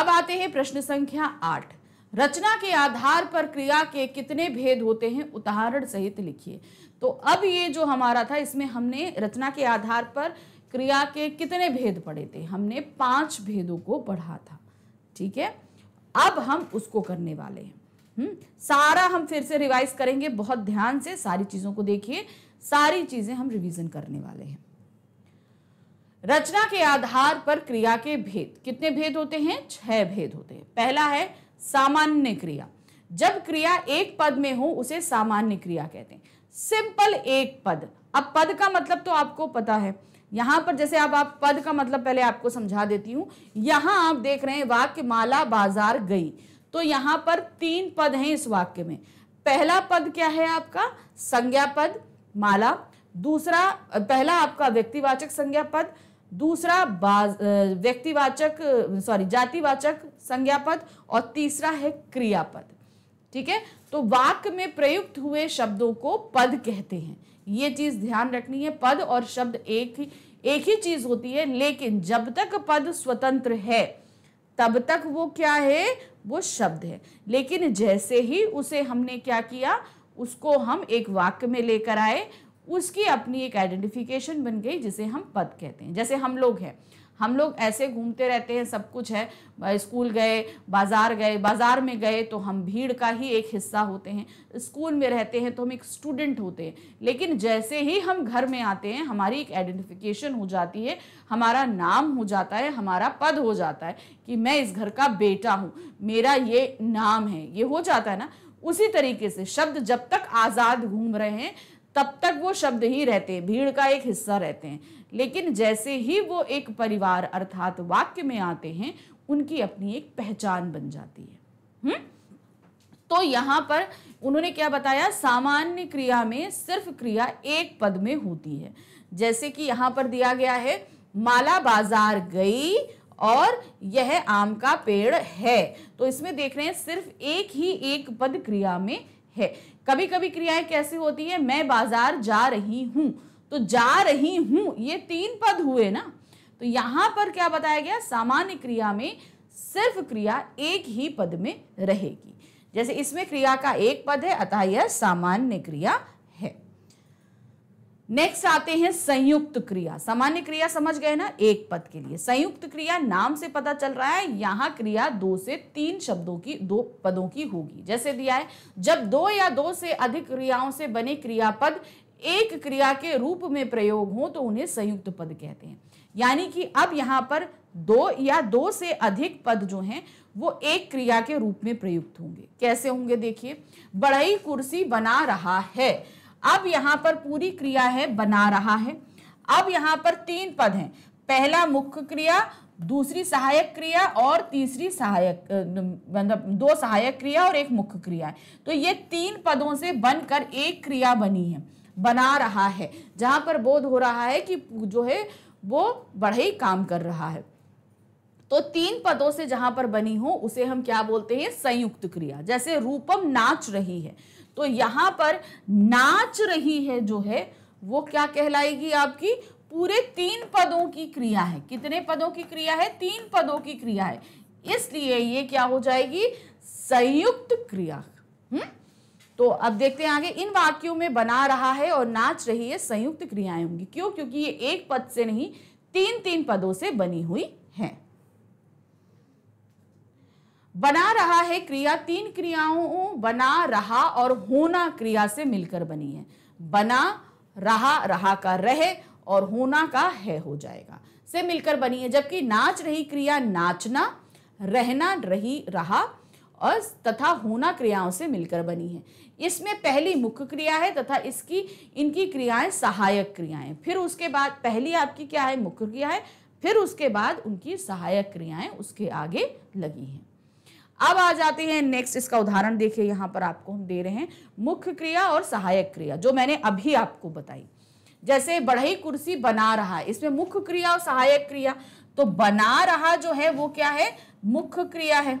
अब आते हैं प्रश्न संख्या आठ रचना के आधार पर क्रिया के कितने भेद होते हैं उदाहरण सहित लिखिए तो अब ये जो हमारा था इसमें हमने रचना के आधार पर क्रिया के कितने भेद पड़े थे हमने पांच भेदों को पढ़ा था ठीक है अब हम उसको करने वाले हैं हम्म सारा हम फिर से रिवाइज करेंगे बहुत ध्यान से सारी चीज़ों को देखिए सारी चीज़ें हम रिवीजन करने वाले हैं रचना के आधार पर क्रिया के भेद कितने भेद होते हैं छह भेद होते हैं पहला है सामान्य क्रिया जब क्रिया एक पद में हो उसे सामान्य क्रिया कहते हैं सिंपल एक पद अब पद का मतलब तो आपको पता है यहाँ पर जैसे आप, आप पद का मतलब पहले आपको समझा देती हूँ यहाँ आप देख रहे हैं वाक्य माला बाजार गई तो यहाँ पर तीन पद हैं इस वाक्य में पहला पद क्या है आपका संज्ञा पद माला दूसरा पहला आपका व्यक्तिवाचक संज्ञा पद दूसरा व्यक्तिवाचक सॉरी जातिवाचक संज्ञा पद और तीसरा है क्रियापद ठीक है तो वाक्य में प्रयुक्त हुए शब्दों को पद कहते हैं ये चीज ध्यान रखनी है पद और शब्द एक ही एक ही चीज होती है लेकिन जब तक पद स्वतंत्र है तब तक वो क्या है वो शब्द है लेकिन जैसे ही उसे हमने क्या किया उसको हम एक वाक्य में लेकर आए उसकी अपनी एक आइडेंटिफिकेशन बन गई जिसे हम पद कहते हैं जैसे हम लोग हैं हम लोग ऐसे घूमते रहते हैं सब कुछ है स्कूल गए बाज़ार गए बाज़ार में गए तो हम भीड़ का ही एक हिस्सा होते हैं स्कूल में रहते हैं तो हम एक स्टूडेंट होते हैं लेकिन जैसे ही हम घर में आते हैं हमारी एक आइडेंटिफिकेशन हो जाती है हमारा नाम हो जाता है हमारा पद हो जाता है कि मैं इस घर का बेटा हूँ मेरा ये नाम है ये हो जाता है ना उसी तरीके से शब्द जब तक आज़ाद घूम रहे हैं तब तक वो शब्द ही रहते हैं भीड़ का एक हिस्सा रहते हैं लेकिन जैसे ही वो एक परिवार अर्थात वाक्य में आते हैं उनकी अपनी एक पहचान बन जाती है हुँ? तो यहाँ पर उन्होंने क्या बताया सामान्य क्रिया में सिर्फ क्रिया एक पद में होती है जैसे कि यहाँ पर दिया गया है माला बाजार गई और यह आम का पेड़ है तो इसमें देख रहे हैं सिर्फ एक ही एक पद क्रिया में है कभी कभी क्रियाएं कैसी होती है मैं बाजार जा रही हूँ तो जा रही हूं ये तीन पद हुए ना तो यहां पर क्या बताया गया सामान्य क्रिया में सिर्फ क्रिया एक ही पद में रहेगी जैसे इसमें क्रिया का एक पद है अतः यह सामान्य क्रिया है नेक्स्ट आते हैं संयुक्त क्रिया सामान्य क्रिया समझ गए ना एक पद के लिए संयुक्त क्रिया नाम से पता चल रहा है यहां क्रिया दो से तीन शब्दों की दो पदों की होगी जैसे दिया है जब दो या दो से अधिक क्रियाओं से बने क्रियापद एक क्रिया के रूप में प्रयोग हो तो उन्हें संयुक्त पद कहते हैं यानी कि अब यहाँ पर दो या दो से अधिक पद जो हैं वो एक क्रिया के रूप में प्रयुक्त होंगे कैसे होंगे देखिए बढ़ई कुर्सी बना रहा है अब यहाँ पर पूरी क्रिया है बना रहा है अब यहाँ पर तीन पद हैं पहला मुख्य क्रिया दूसरी सहायक क्रिया और तीसरी सहायक मतलब दो सहायक क्रिया और एक मुख्य क्रिया है तो ये तीन पदों से बनकर एक क्रिया बनी है बना रहा है जहां पर बोध हो रहा है कि जो है वो बढ़े काम कर रहा है तो तीन पदों से जहां पर बनी हो उसे हम क्या बोलते हैं संयुक्त क्रिया जैसे रूपम नाच रही है तो यहां पर नाच रही है जो है वो क्या कहलाएगी आपकी पूरे तीन पदों की क्रिया है कितने पदों की क्रिया है तीन पदों की क्रिया है इसलिए ये क्या हो जाएगी संयुक्त क्रिया हम्म तो अब देखते हैं आगे इन वाक्यों में बना रहा है और नाच रही है संयुक्त क्रियाएं होंगी क्यों क्योंकि ये एक पद से नहीं तीन तीन पदों से बनी हुई है बना रहा है क्रिया तीन क्रियाओं बना रहा और होना क्रिया से मिलकर बनी है बना रहा रहा का रहे और होना का है हो जाएगा से मिलकर बनी है जबकि नाच रही क्रिया नाचना रहना रही रहा और तथा होना क्रियाओं से मिलकर बनी है इसमें पहली मुख्य क्रिया है तथा इसकी इनकी क्रियाएं सहायक क्रियाएं फिर उसके बाद पहली आपकी क्या है मुख्य क्रिया है फिर उसके बाद उनकी सहायक क्रियाएं उसके आगे लगी हैं अब आ जाते हैं नेक्स्ट इसका उदाहरण देखिए यहाँ पर आपको हम दे रहे हैं मुख्य क्रिया और सहायक क्रिया जो मैंने अभी आपको बताई जैसे बढ़ई कुर्सी बना रहा है इसमें मुख्य क्रिया और सहायक क्रिया तो बना रहा जो है वो क्या है मुख्य क्रिया है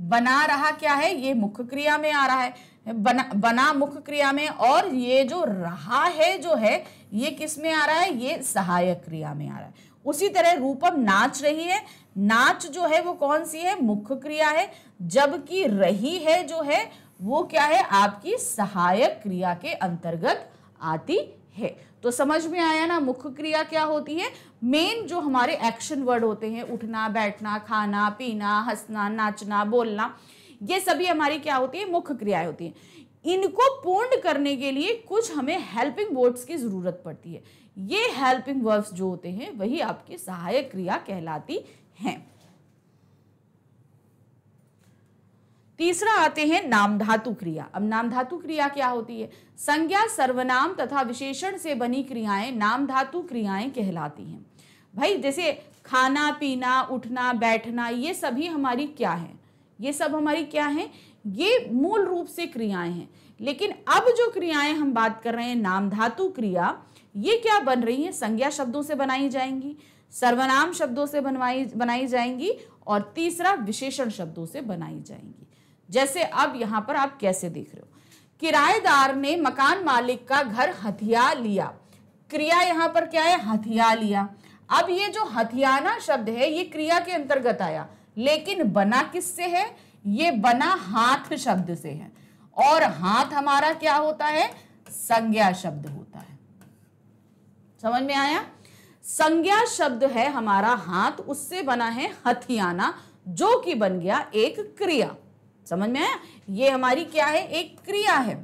बना रहा क्या है ये मुख्य क्रिया में आ रहा है बना बना मुख्य क्रिया में और ये जो रहा है जो है ये किस में आ रहा है ये सहायक क्रिया में आ रहा है उसी तरह रूपम नाच रही है नाच जो है वो कौन सी है मुख्य क्रिया है जबकि रही है जो है वो क्या है आपकी सहायक क्रिया के अंतर्गत आती है तो समझ में आया ना मुख्य क्रिया क्या होती है मेन जो हमारे एक्शन वर्ड होते हैं उठना बैठना खाना पीना हंसना नाचना बोलना ये सभी हमारी क्या होती है मुख्य क्रियाएं होती हैं इनको पूर्ण करने के लिए कुछ हमें हेल्पिंग वर्ड्स की ज़रूरत पड़ती है ये हेल्पिंग वर्ड्स जो होते हैं वही आपकी सहायक क्रिया कहलाती हैं तीसरा आते हैं नाम धातु क्रिया अब नाम धातु क्रिया क्या होती है संज्ञा सर्वनाम तथा विशेषण से बनी क्रियाएं नाम धातु क्रियाएं कहलाती हैं भाई जैसे खाना पीना उठना बैठना ये सभी हमारी क्या है ये सब हमारी क्या है ये मूल रूप से क्रियाएं हैं लेकिन अब जो क्रियाएं हम बात कर रहे हैं नाम धातु क्रिया ये क्या बन रही है संज्ञा शब्दों से बनाई जाएंगी सर्वनाम शब्दों से बनवाई बनाई जाएंगी और तीसरा विशेषण शब्दों से बनाई जाएंगी जैसे अब यहाँ पर आप कैसे देख रहे हो किराएदार ने मकान मालिक का घर हथिया लिया क्रिया यहाँ पर क्या है हथिया लिया अब ये जो हथियाना शब्द है ये क्रिया के अंतर्गत आया लेकिन बना किससे है ये बना हाथ शब्द से है और हाथ हमारा क्या होता है संज्ञा शब्द होता है समझ में आया संज्ञा शब्द है हमारा हाथ उससे बना है हथियाना जो कि बन गया एक क्रिया समझ में आया ये हमारी क्या है एक क्रिया है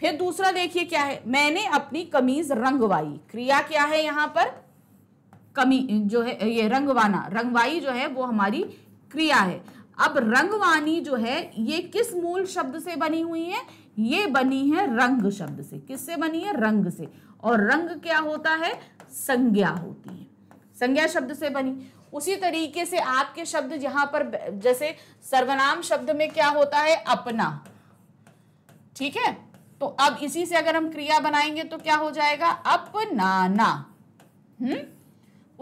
फिर दूसरा देखिए क्या है मैंने अपनी कमीज रंगवाई क्रिया क्या है यहां पर कमी जो है ये रंगवाना रंगवाई जो है वो हमारी क्रिया है अब रंगवानी जो है ये किस मूल शब्द से बनी हुई है ये बनी है रंग शब्द से किससे बनी है रंग से और रंग क्या होता है संज्ञा होती है संज्ञा शब्द से बनी उसी तरीके से आपके शब्द यहां पर जैसे सर्वनाम शब्द में क्या होता है अपना ठीक है तो अब इसी से अगर हम क्रिया बनाएंगे तो क्या हो जाएगा अपनाना हम्म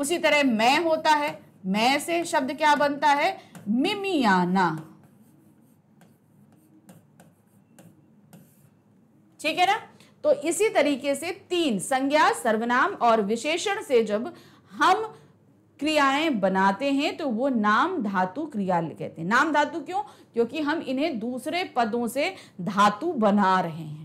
उसी तरह मैं होता है मैं से शब्द क्या बनता है मिमियाना ठीक है ना तो इसी तरीके से तीन संज्ञा सर्वनाम और विशेषण से जब हम क्रियाएं बनाते हैं तो वो नाम धातु क्रिया कहते हैं नाम धातु क्यों क्योंकि हम इन्हें दूसरे पदों से धातु बना रहे हैं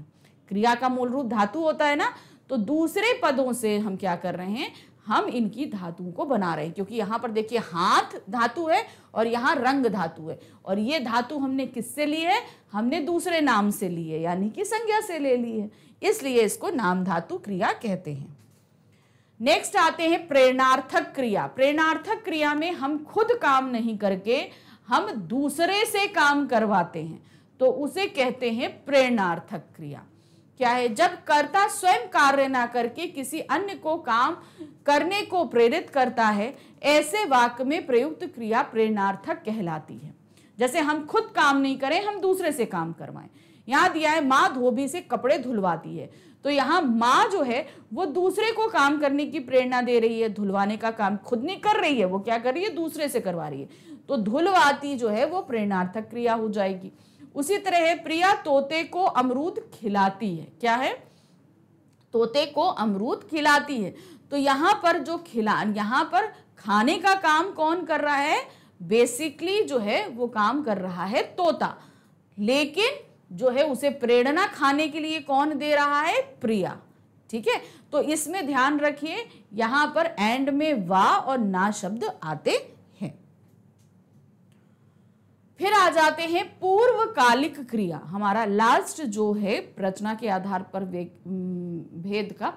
क्रिया का मूल रूप धातु होता है ना तो दूसरे पदों से हम क्या कर रहे हैं हम इनकी धातुओं को बना रहे हैं क्योंकि यहाँ पर देखिए हाथ धातु है और यहाँ रंग धातु है और ये धातु हमने किससे ली है हमने दूसरे नाम से ली है यानी कि संज्ञा से ले ली है इसलिए इसको नाम धातु क्रिया कहते हैं नेक्स्ट आते हैं प्रेरणार्थक क्रिया प्रेरणार्थक क्रिया में हम खुद काम नहीं करके हम दूसरे से काम करवाते हैं तो उसे कहते हैं प्रेरणार्थक क्रिया क्या है जब कर्ता स्वयं कार्य ना करके किसी अन्य को काम करने को प्रेरित करता है ऐसे वाक्य में प्रयुक्त क्रिया प्रेरणार्थक कहलाती है जैसे हम खुद काम नहीं करें हम दूसरे से काम करवाएं यहाँ दिया है माँ धोबी से कपड़े धुलवाती है तो यहाँ माँ जो है वो दूसरे को काम करने की प्रेरणा दे रही है धुलवाने का काम खुद नहीं कर रही है वो क्या कर रही है दूसरे से करवा रही है तो धुलवाती जो है वो प्रेरणार्थक क्रिया हो जाएगी उसी तरह है प्रिया तोते को अमरूद खिलाती है क्या है तोते को अमरूद खिलाती है तो यहाँ पर जो खिला यहाँ पर खाने का काम कौन कर रहा है बेसिकली जो है वो काम कर रहा है तोता लेकिन जो है उसे प्रेरणा खाने के लिए कौन दे रहा है प्रिया ठीक है तो इसमें ध्यान रखिए यहां पर एंड में वा और ना शब्द आते हैं फिर आ जाते हैं पूर्वकालिक क्रिया हमारा लास्ट जो है रचना के आधार पर भेद का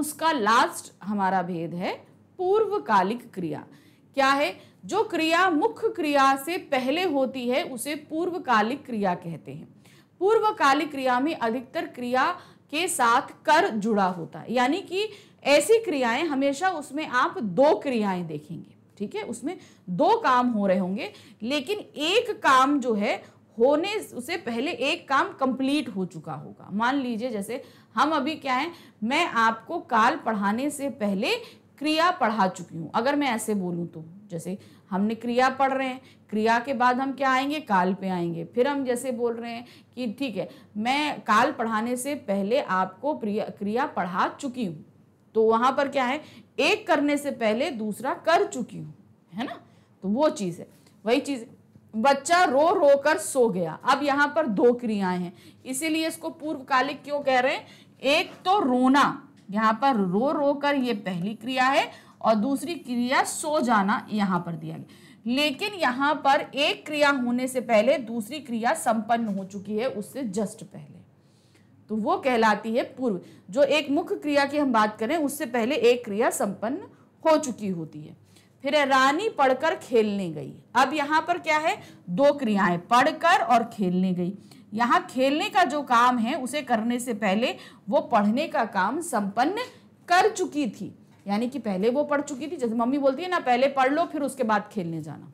उसका लास्ट हमारा भेद है पूर्वकालिक क्रिया क्या है जो क्रिया मुख्य क्रिया से पहले होती है उसे पूर्वकालिक क्रिया कहते हैं पूर्व काली क्रिया में अधिकतर क्रिया के साथ कर जुड़ा होता है यानी कि ऐसी क्रियाएं हमेशा उसमें आप दो क्रियाएं देखेंगे ठीक है उसमें दो काम हो रहे होंगे लेकिन एक काम जो है होने उसे पहले एक काम कंप्लीट हो चुका होगा मान लीजिए जैसे हम अभी क्या है मैं आपको काल पढ़ाने से पहले क्रिया पढ़ा चुकी हूँ अगर मैं ऐसे बोलूँ तो जैसे हमने क्रिया पढ़ रहे हैं क्रिया के बाद हम क्या आएंगे काल पे आएंगे फिर हम जैसे बोल रहे हैं कि ठीक है मैं काल पढ़ाने से पहले आपको क्रिया पढ़ा चुकी हूँ तो वहाँ पर क्या है एक करने से पहले दूसरा कर चुकी हूँ है ना तो वो चीज़ है वही चीज़ बच्चा रो रो कर सो गया अब यहाँ पर दो क्रियाएं हैं इसीलिए इसको पूर्वकालिक क्यों कह रहे हैं एक तो रोना यहाँ पर रो रो कर ये पहली क्रिया है और दूसरी क्रिया सो जाना यहाँ पर दिया गया लेकिन यहाँ पर एक क्रिया होने से पहले दूसरी क्रिया संपन्न हो चुकी है उससे जस्ट पहले तो वो कहलाती है पूर्व जो एक मुख्य क्रिया की हम बात करें उससे पहले एक क्रिया संपन्न हो चुकी होती है फिर रानी पढ़कर खेलने गई अब यहाँ पर क्या है दो क्रियाएं पढ़कर और खेलने गई यहाँ खेलने का जो काम है उसे करने से पहले वो पढ़ने का काम संपन्न कर चुकी थी यानी कि पहले वो पढ़ चुकी थी जैसे मम्मी बोलती है ना पहले पढ़ लो फिर उसके बाद खेलने जाना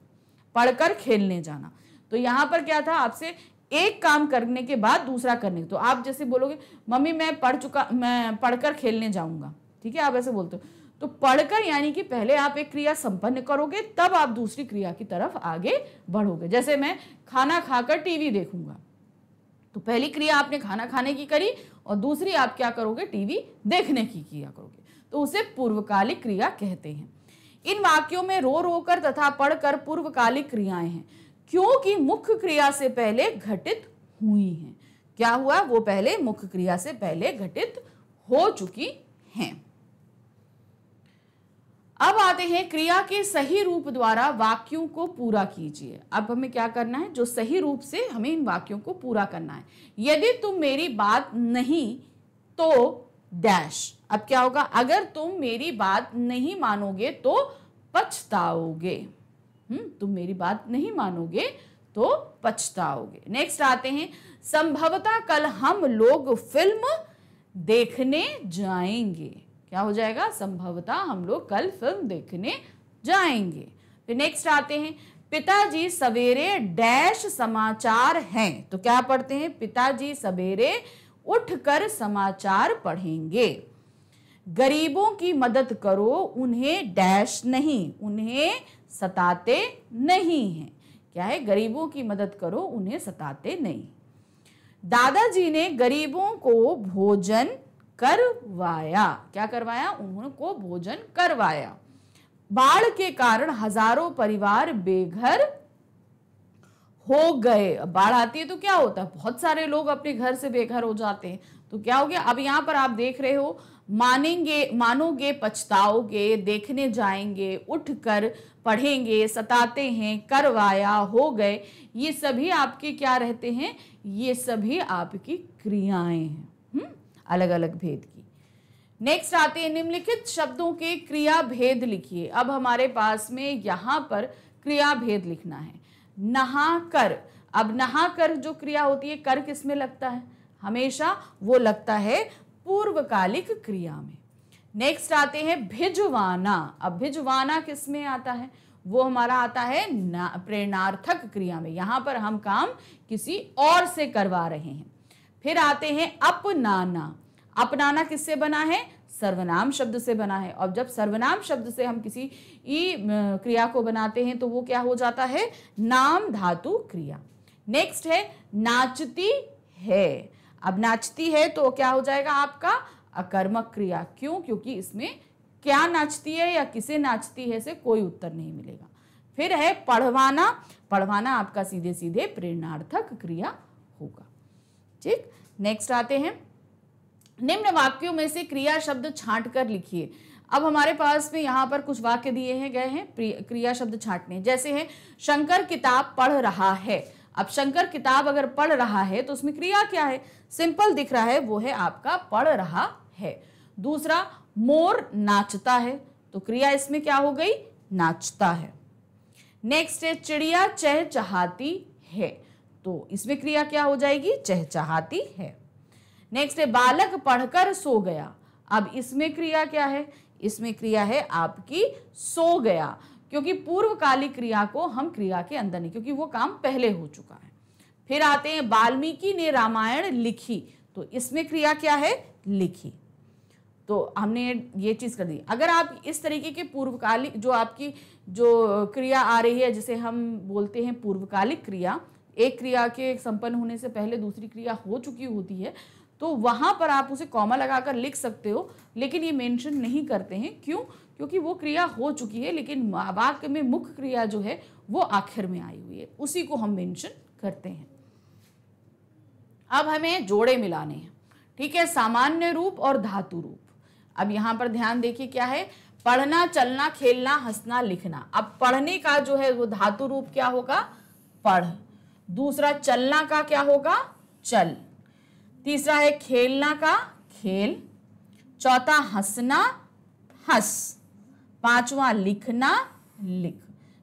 पढ़कर खेलने जाना तो यहाँ पर क्या था आपसे एक काम करने के बाद दूसरा करने तो आप जैसे बोलोगे मम्मी मैं पढ़ चुका मैं पढ़कर खेलने जाऊंगा ठीक है आप ऐसे बोलते हो तो पढ़कर यानी कि पहले आप एक क्रिया संपन्न करोगे तब आप दूसरी क्रिया की तरफ आगे बढ़ोगे जैसे मैं खाना खाकर टीवी देखूंगा तो पहली क्रिया आपने खाना खाने की करी और दूसरी आप क्या करोगे टीवी देखने की किया करोगे तो उसे पूर्वकालिक क्रिया कहते हैं इन वाक्यों में रो रो कर तथा पढ़कर पूर्वकालिक क्रियाएं हैं क्योंकि मुख्य क्रिया से पहले घटित हुई हैं क्या हुआ वो पहले मुख्य क्रिया से पहले घटित हो चुकी हैं अब आते हैं क्रिया के सही रूप द्वारा वाक्यों को पूरा कीजिए अब हमें क्या करना है जो सही रूप से हमें इन वाक्यों को पूरा करना है यदि तुम मेरी बात नहीं तो डैश अब क्या होगा अगर तुम मेरी बात नहीं मानोगे तो पछताओगे हम्म तुम मेरी बात नहीं मानोगे तो पछताओगे नेक्स्ट आते हैं संभवतः कल हम लोग फिल्म देखने जाएंगे क्या हो जाएगा संभवतः हम लोग कल फिल्म देखने जाएंगे फिर नेक्स्ट आते हैं पिताजी सवेरे डैश समाचार हैं तो क्या पढ़ते हैं पिताजी सवेरे उठकर समाचार पढ़ेंगे गरीबों की मदद करो उन्हें डैश नहीं उन्हें सताते नहीं हैं क्या है गरीबों की मदद करो उन्हें सताते नहीं दादाजी ने गरीबों को भोजन करवाया क्या करवाया उन्होंने को भोजन करवाया बाढ़ के कारण हजारों परिवार बेघर हो गए बाढ़ आती है तो क्या होता है बहुत सारे लोग अपने घर से बेघर हो जाते हैं तो क्या हो गया अब यहाँ पर आप देख रहे हो मानेंगे मानोगे पछताओगे देखने जाएंगे उठकर पढ़ेंगे सताते हैं करवाया हो गए ये सभी आपके क्या रहते हैं ये सभी आपकी क्रियाएं हैं हम्म अलग अलग भेद की नेक्स्ट आते हैं निम्नलिखित शब्दों के क्रिया भेद लिखिए अब हमारे पास में यहाँ पर क्रिया भेद लिखना है नहा कर अब नहा कर जो क्रिया होती है कर किस में लगता है हमेशा वो लगता है पूर्वकालिक क्रिया में नेक्स्ट आते हैं भिजवाना अब भिजवाना किस में आता है वो हमारा आता है प्रेरणार्थक क्रिया में यहाँ पर हम काम किसी और से करवा रहे हैं फिर आते हैं अपनाना अपनाना किससे बना है सर्वनाम शब्द से बना है और जब सर्वनाम शब्द से हम किसी ई क्रिया को बनाते हैं तो वो क्या हो जाता है नाम धातु क्रिया नेक्स्ट है नाचती है अब नाचती है तो क्या हो जाएगा आपका अकर्मक क्रिया क्यों क्योंकि इसमें क्या नाचती है या किसे नाचती है से कोई उत्तर नहीं मिलेगा फिर है पढ़वाना पढ़वाना आपका सीधे सीधे प्रेरणार्थक क्रिया होगा ठीक नेक्स्ट आते हैं निम्न वाक्यों में से क्रिया शब्द छांट कर लिखिए अब हमारे पास में यहाँ पर कुछ वाक्य दिए हैं गए हैं क्रिया शब्द छांटने जैसे है शंकर किताब पढ़ रहा है अब शंकर किताब अगर पढ़ रहा है तो उसमें क्रिया क्या है सिंपल दिख रहा है वो है आपका पढ़ रहा है दूसरा मोर नाचता है तो क्रिया इसमें क्या हो गई नाचता है नेक्स्ट है चिड़िया चहचहाती है तो इसमें क्रिया क्या हो जाएगी चहचहाती है नेक्स्ट है बालक पढ़कर सो गया अब इसमें क्रिया क्या है इसमें क्रिया है आपकी सो गया क्योंकि पूर्वकालिक क्रिया को हम क्रिया के अंदर नहीं क्योंकि वो काम पहले हो चुका है फिर आते हैं वाल्मीकि ने रामायण लिखी तो इसमें क्रिया क्या है लिखी तो हमने ये चीज़ कर दी अगर आप इस तरीके के पूर्वकालिक जो आपकी जो क्रिया आ रही है जिसे हम बोलते हैं पूर्वकालिक क्रिया एक क्रिया के संपन्न होने से पहले दूसरी क्रिया हो चुकी होती है तो वहाँ पर आप उसे कॉमा लगाकर लिख सकते हो लेकिन ये मेंशन नहीं करते हैं क्यों क्योंकि वो क्रिया हो चुकी है लेकिन वाक्य में मुख्य क्रिया जो है वो आखिर में आई हुई है उसी को हम मेंशन करते हैं अब हमें जोड़े मिलाने हैं ठीक है सामान्य रूप और धातु रूप अब यहाँ पर ध्यान देखिए क्या है पढ़ना चलना खेलना हंसना लिखना अब पढ़ने का जो है वो धातु रूप क्या होगा पढ़ दूसरा चलना का क्या होगा चल तीसरा है खेलना का खेल चौथा हंसना हंस पांचवा लिखना लिख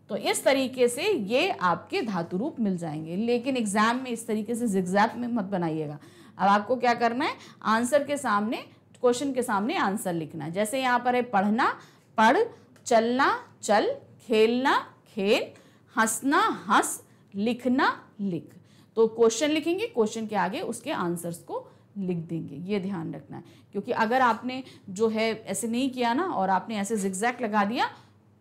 तो इस तरीके से ये आपके धातु रूप मिल जाएंगे लेकिन एग्जाम में इस तरीके से जिग्जैप में मत बनाइएगा अब आपको क्या करना है आंसर के सामने क्वेश्चन के सामने आंसर लिखना जैसे यहाँ पर है पढ़ना पढ़ चलना चल खेलना खेल हंसना हंस लिखना लिख तो क्वेश्चन लिखेंगे क्वेश्चन के आगे उसके आंसर्स को लिख देंगे ये ध्यान रखना है क्योंकि अगर आपने जो है ऐसे नहीं किया ना और आपने ऐसे जिक्जैक्ट लगा दिया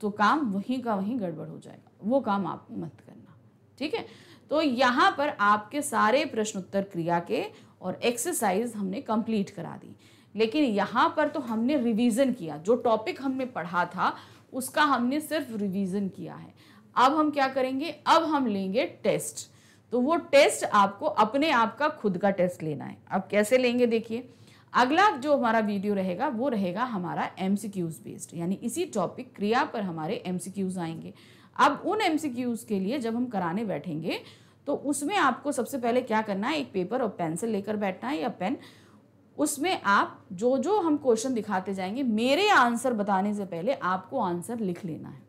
तो काम वहीं का वहीं गड़बड़ हो जाएगा वो काम आप मत करना ठीक है तो यहाँ पर आपके सारे प्रश्नोत्तर क्रिया के और एक्सरसाइज हमने कंप्लीट करा दी लेकिन यहाँ पर तो हमने रिवीजन किया जो टॉपिक हमने पढ़ा था उसका हमने सिर्फ रिवीजन किया है अब हम क्या करेंगे अब हम लेंगे टेस्ट तो वो टेस्ट आपको अपने आप का खुद का टेस्ट लेना है अब कैसे लेंगे देखिए अगला जो हमारा वीडियो रहेगा वो रहेगा हमारा एम बेस्ड यानी इसी टॉपिक क्रिया पर हमारे एम आएंगे अब उन एम के लिए जब हम कराने बैठेंगे तो उसमें आपको सबसे पहले क्या करना है एक पेपर और पेंसिल लेकर बैठना है या पेन उसमें आप जो जो हम क्वेश्चन दिखाते जाएंगे मेरे आंसर बताने से पहले आपको आंसर लिख लेना है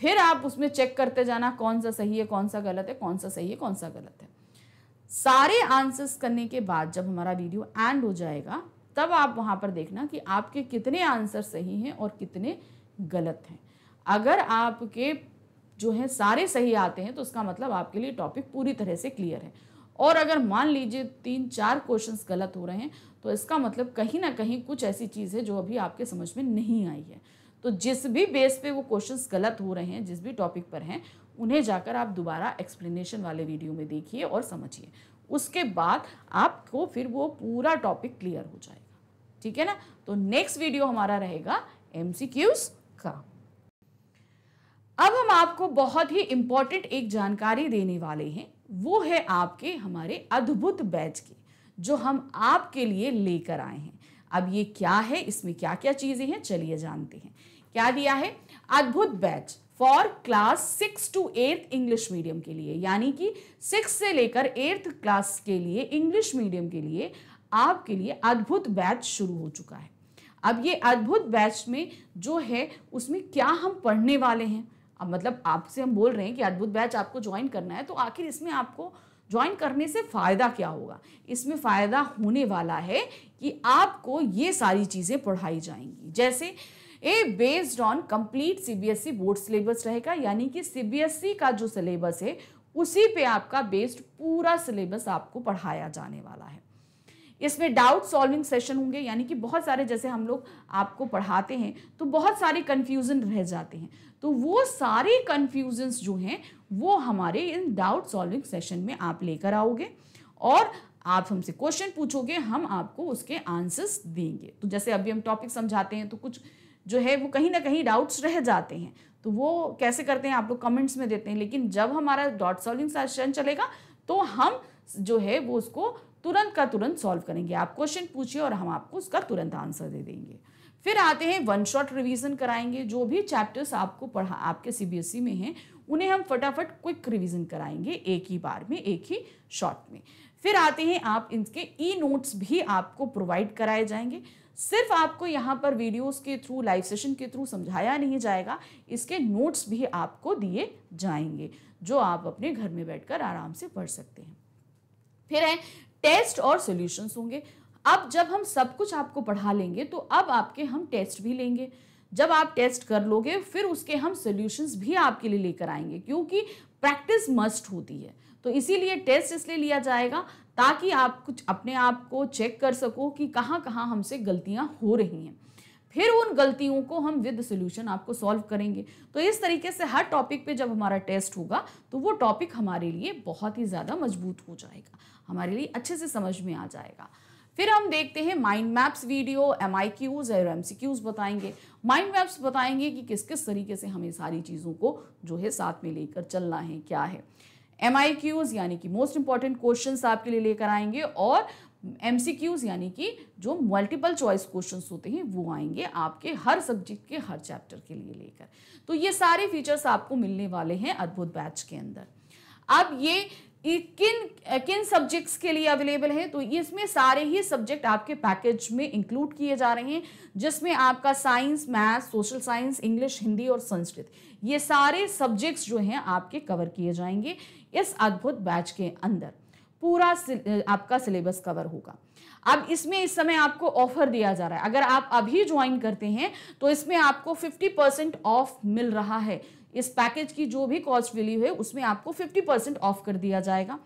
फिर आप उसमें चेक करते जाना कौन सा सही है कौन सा गलत है कौन सा सही है कौन सा गलत है सारे आंसर्स करने के बाद जब हमारा वीडियो एंड हो जाएगा तब आप वहाँ पर देखना कि आपके कितने आंसर सही हैं और कितने गलत हैं अगर आपके जो है सारे सही आते हैं तो उसका मतलब आपके लिए टॉपिक पूरी तरह से क्लियर है और अगर मान लीजिए तीन चार क्वेश्चंस गलत हो रहे हैं तो इसका मतलब कहीं ना कहीं कुछ ऐसी चीज़ है जो अभी आपके समझ में नहीं आई है तो जिस भी बेस पे वो क्वेश्चंस गलत हो रहे हैं जिस भी टॉपिक पर हैं उन्हें जाकर आप दोबारा एक्सप्लेनेशन वाले वीडियो में देखिए और समझिए उसके बाद आपको फिर वो पूरा टॉपिक क्लियर हो जाएगा ठीक है ना तो नेक्स्ट वीडियो हमारा रहेगा एम का अब हम आपको बहुत ही इम्पॉर्टेंट एक जानकारी देने वाले हैं वो है आपके हमारे अद्भुत बैच की जो हम आपके लिए लेकर आए हैं अब ये क्या है इसमें क्या क्या चीज़ें हैं चलिए जानते हैं क्या दिया है अद्भुत batch for class six to eighth English medium के लिए यानी कि सिक्स से लेकर एट्थ क्लास के लिए इंग्लिश मीडियम के लिए आपके लिए अद्भुत बैच शुरू हो चुका है अब ये अद्भुत बैच में जो है उसमें क्या हम पढ़ने वाले हैं अब मतलब आपसे हम बोल रहे हैं कि अद्भुत बैच आपको ज्वाइन करना है तो आखिर इसमें आपको ज्वाइन करने से फ़ायदा क्या होगा इसमें फ़ायदा होने वाला है कि आपको ये सारी चीज़ें पढ़ाई जाएंगी जैसे A based on complete CBSE board syllabus रहेगा यानी कि सीबीएसई e का जो सिलेबस है उसी पे आपका बेस्ड पूरा सिलेबस आपको पढ़ाया जाने वाला है इसमें डाउट सॉल्विंग सेशन होंगे यानी कि बहुत सारे जैसे हम लोग आपको पढ़ाते हैं तो बहुत सारे कन्फ्यूज़न रह जाते हैं तो वो सारे कन्फ्यूजन्स जो हैं वो हमारे इन डाउट सॉल्विंग सेशन में आप लेकर आओगे और आप हमसे क्वेश्चन पूछोगे हम आपको उसके आंसर्स देंगे तो जैसे अभी हम टॉपिक समझाते हैं तो कुछ जो है वो कहीं ना कहीं डाउट्स रह जाते हैं तो वो कैसे करते हैं आप लोग कमेंट्स में देते हैं लेकिन जब हमारा डॉट सॉल्विंग सेशन चलेगा तो हम जो है वो उसको तुरंत का तुरंत सॉल्व करेंगे आप क्वेश्चन पूछिए और हम आपको उसका तुरंत आंसर दे देंगे फिर आते हैं वन शॉट रिवीजन कराएंगे जो भी चैप्टर्स आपको पढ़ा आपके सीबीएसई e में हैं उन्हें हम फटाफट क्विक रिवीजन कराएंगे एक ही बार में एक ही शॉट में फिर आते हैं आप इनके ई नोट्स भी आपको प्रोवाइड कराए जाएंगे सिर्फ आपको यहाँ पर वीडियोस के थ्रू लाइव सेशन के थ्रू समझाया नहीं जाएगा इसके नोट्स भी आपको दिए जाएंगे जो आप अपने घर में बैठकर आराम से पढ़ सकते हैं फिर है टेस्ट और सॉल्यूशंस होंगे अब जब हम सब कुछ आपको पढ़ा लेंगे तो अब आपके हम टेस्ट भी लेंगे जब आप टेस्ट कर लोगे फिर उसके हम सोल्यूशंस भी आपके लिए लेकर आएंगे क्योंकि प्रैक्टिस मस्ट होती है तो इसीलिए टेस्ट इसलिए लिया जाएगा ताकि आप कुछ अपने आप को चेक कर सको कि कहाँ कहाँ हमसे गलतियाँ हो रही हैं फिर उन गलतियों को हम विद सोल्यूशन आपको सॉल्व करेंगे तो इस तरीके से हर टॉपिक पे जब हमारा टेस्ट होगा तो वो टॉपिक हमारे लिए बहुत ही ज़्यादा मजबूत हो जाएगा हमारे लिए अच्छे से समझ में आ जाएगा फिर हम देखते हैं mind maps video M I Qs और एम सी क्यूज़ बताएंगे माइंड मैप्स बताएंगे कि किस किस तरीके से हमें सारी चीज़ों को जो है साथ में लेकर चलना है क्या है एम यानी कि मोस्ट इंपॉर्टेंट क्वेश्चन आपके लिए लेकर आएंगे और एम यानी कि जो मल्टीपल चॉइस क्वेश्चन होते हैं वो आएंगे आपके हर सब्जेक्ट के हर चैप्टर के लिए लेकर तो ये सारे फीचर्स आपको मिलने वाले हैं अद्भुत बैच के अंदर अब ये किन किन सब्जेक्ट्स के लिए अवेलेबल है तो इसमें सारे ही सब्जेक्ट आपके पैकेज में इंक्लूड किए जा रहे हैं जिसमें आपका science math social science English Hindi और संस्कृत ये सारे सब्जेक्ट्स जो हैं आपके कवर किए जाएंगे इस अद्भुत बैच के अंदर पूरा आपका सिलेबस कवर होगा अब इसमें इस समय आपको ऑफर दिया जा रहा है अगर आप अभी ज्वाइन करते हैं तो इसमें आपको 50 परसेंट ऑफ मिल रहा है इस पैकेज की जो भी कॉस्ट वैल्यू है उसमें आपको 50 परसेंट ऑफ कर दिया जाएगा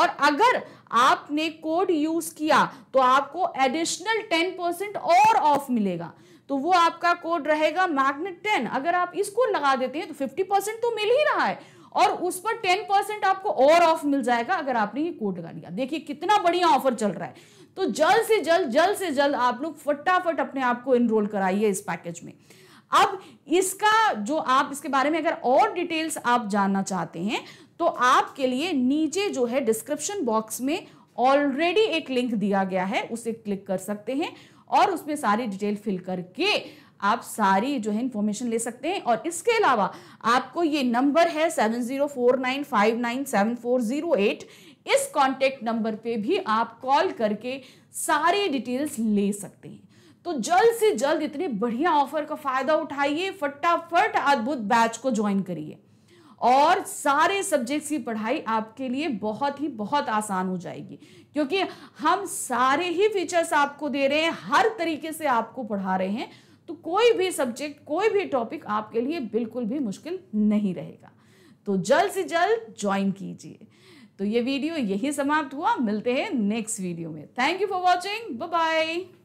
और अगर आपने कोड यूज किया तो आपको एडिशनल 10 परसेंट और ऑफ मिलेगा तो वो आपका कोड रहेगा मैग्नेट 10 अगर आप इसको लगा देते हैं तो 50 परसेंट तो मिल ही रहा है और उस पर टेन परसेंट आपको और ऑफ मिल जाएगा अगर आपने ये कोड लगा लिया देखिए कितना बढ़िया ऑफर चल रहा है तो जल्द से जल्द जल्द से जल्द आप लोग फटाफट अपने आप को इनरोल कराइए इस पैकेज में अब इसका जो आप इसके बारे में अगर और डिटेल्स आप जानना चाहते हैं तो आपके लिए नीचे जो है डिस्क्रिप्शन बॉक्स में ऑलरेडी एक लिंक दिया गया है उसे क्लिक कर सकते हैं और उसमें सारी डिटेल फिल करके आप सारी जो है इन्फॉर्मेशन ले सकते हैं और इसके अलावा आपको ये नंबर है seven zero four nine five nine seven four zero eight इस कॉन्टेक्ट नंबर पे भी आप कॉल करके सारी डिटेल्स ले सकते हैं तो जल्द से जल्द इतने बढ़िया ऑफर का फ़ायदा उठाइए फटाफट अद्भुत बैच को ज्वाइन करिए और सारे सब्जेक्ट्स की पढ़ाई आपके लिए बहुत ही बहुत आसान हो जाएगी क्योंकि हम सारे ही फीचर्स आपको दे रहे हैं हर तरीके से आपको पढ़ा रहे हैं तो कोई भी सब्जेक्ट कोई भी टॉपिक आपके लिए बिल्कुल भी मुश्किल नहीं रहेगा तो जल्द से जल्द ज्वाइन कीजिए तो ये वीडियो यही समाप्त हुआ मिलते हैं नेक्स्ट वीडियो में thank you for watching bye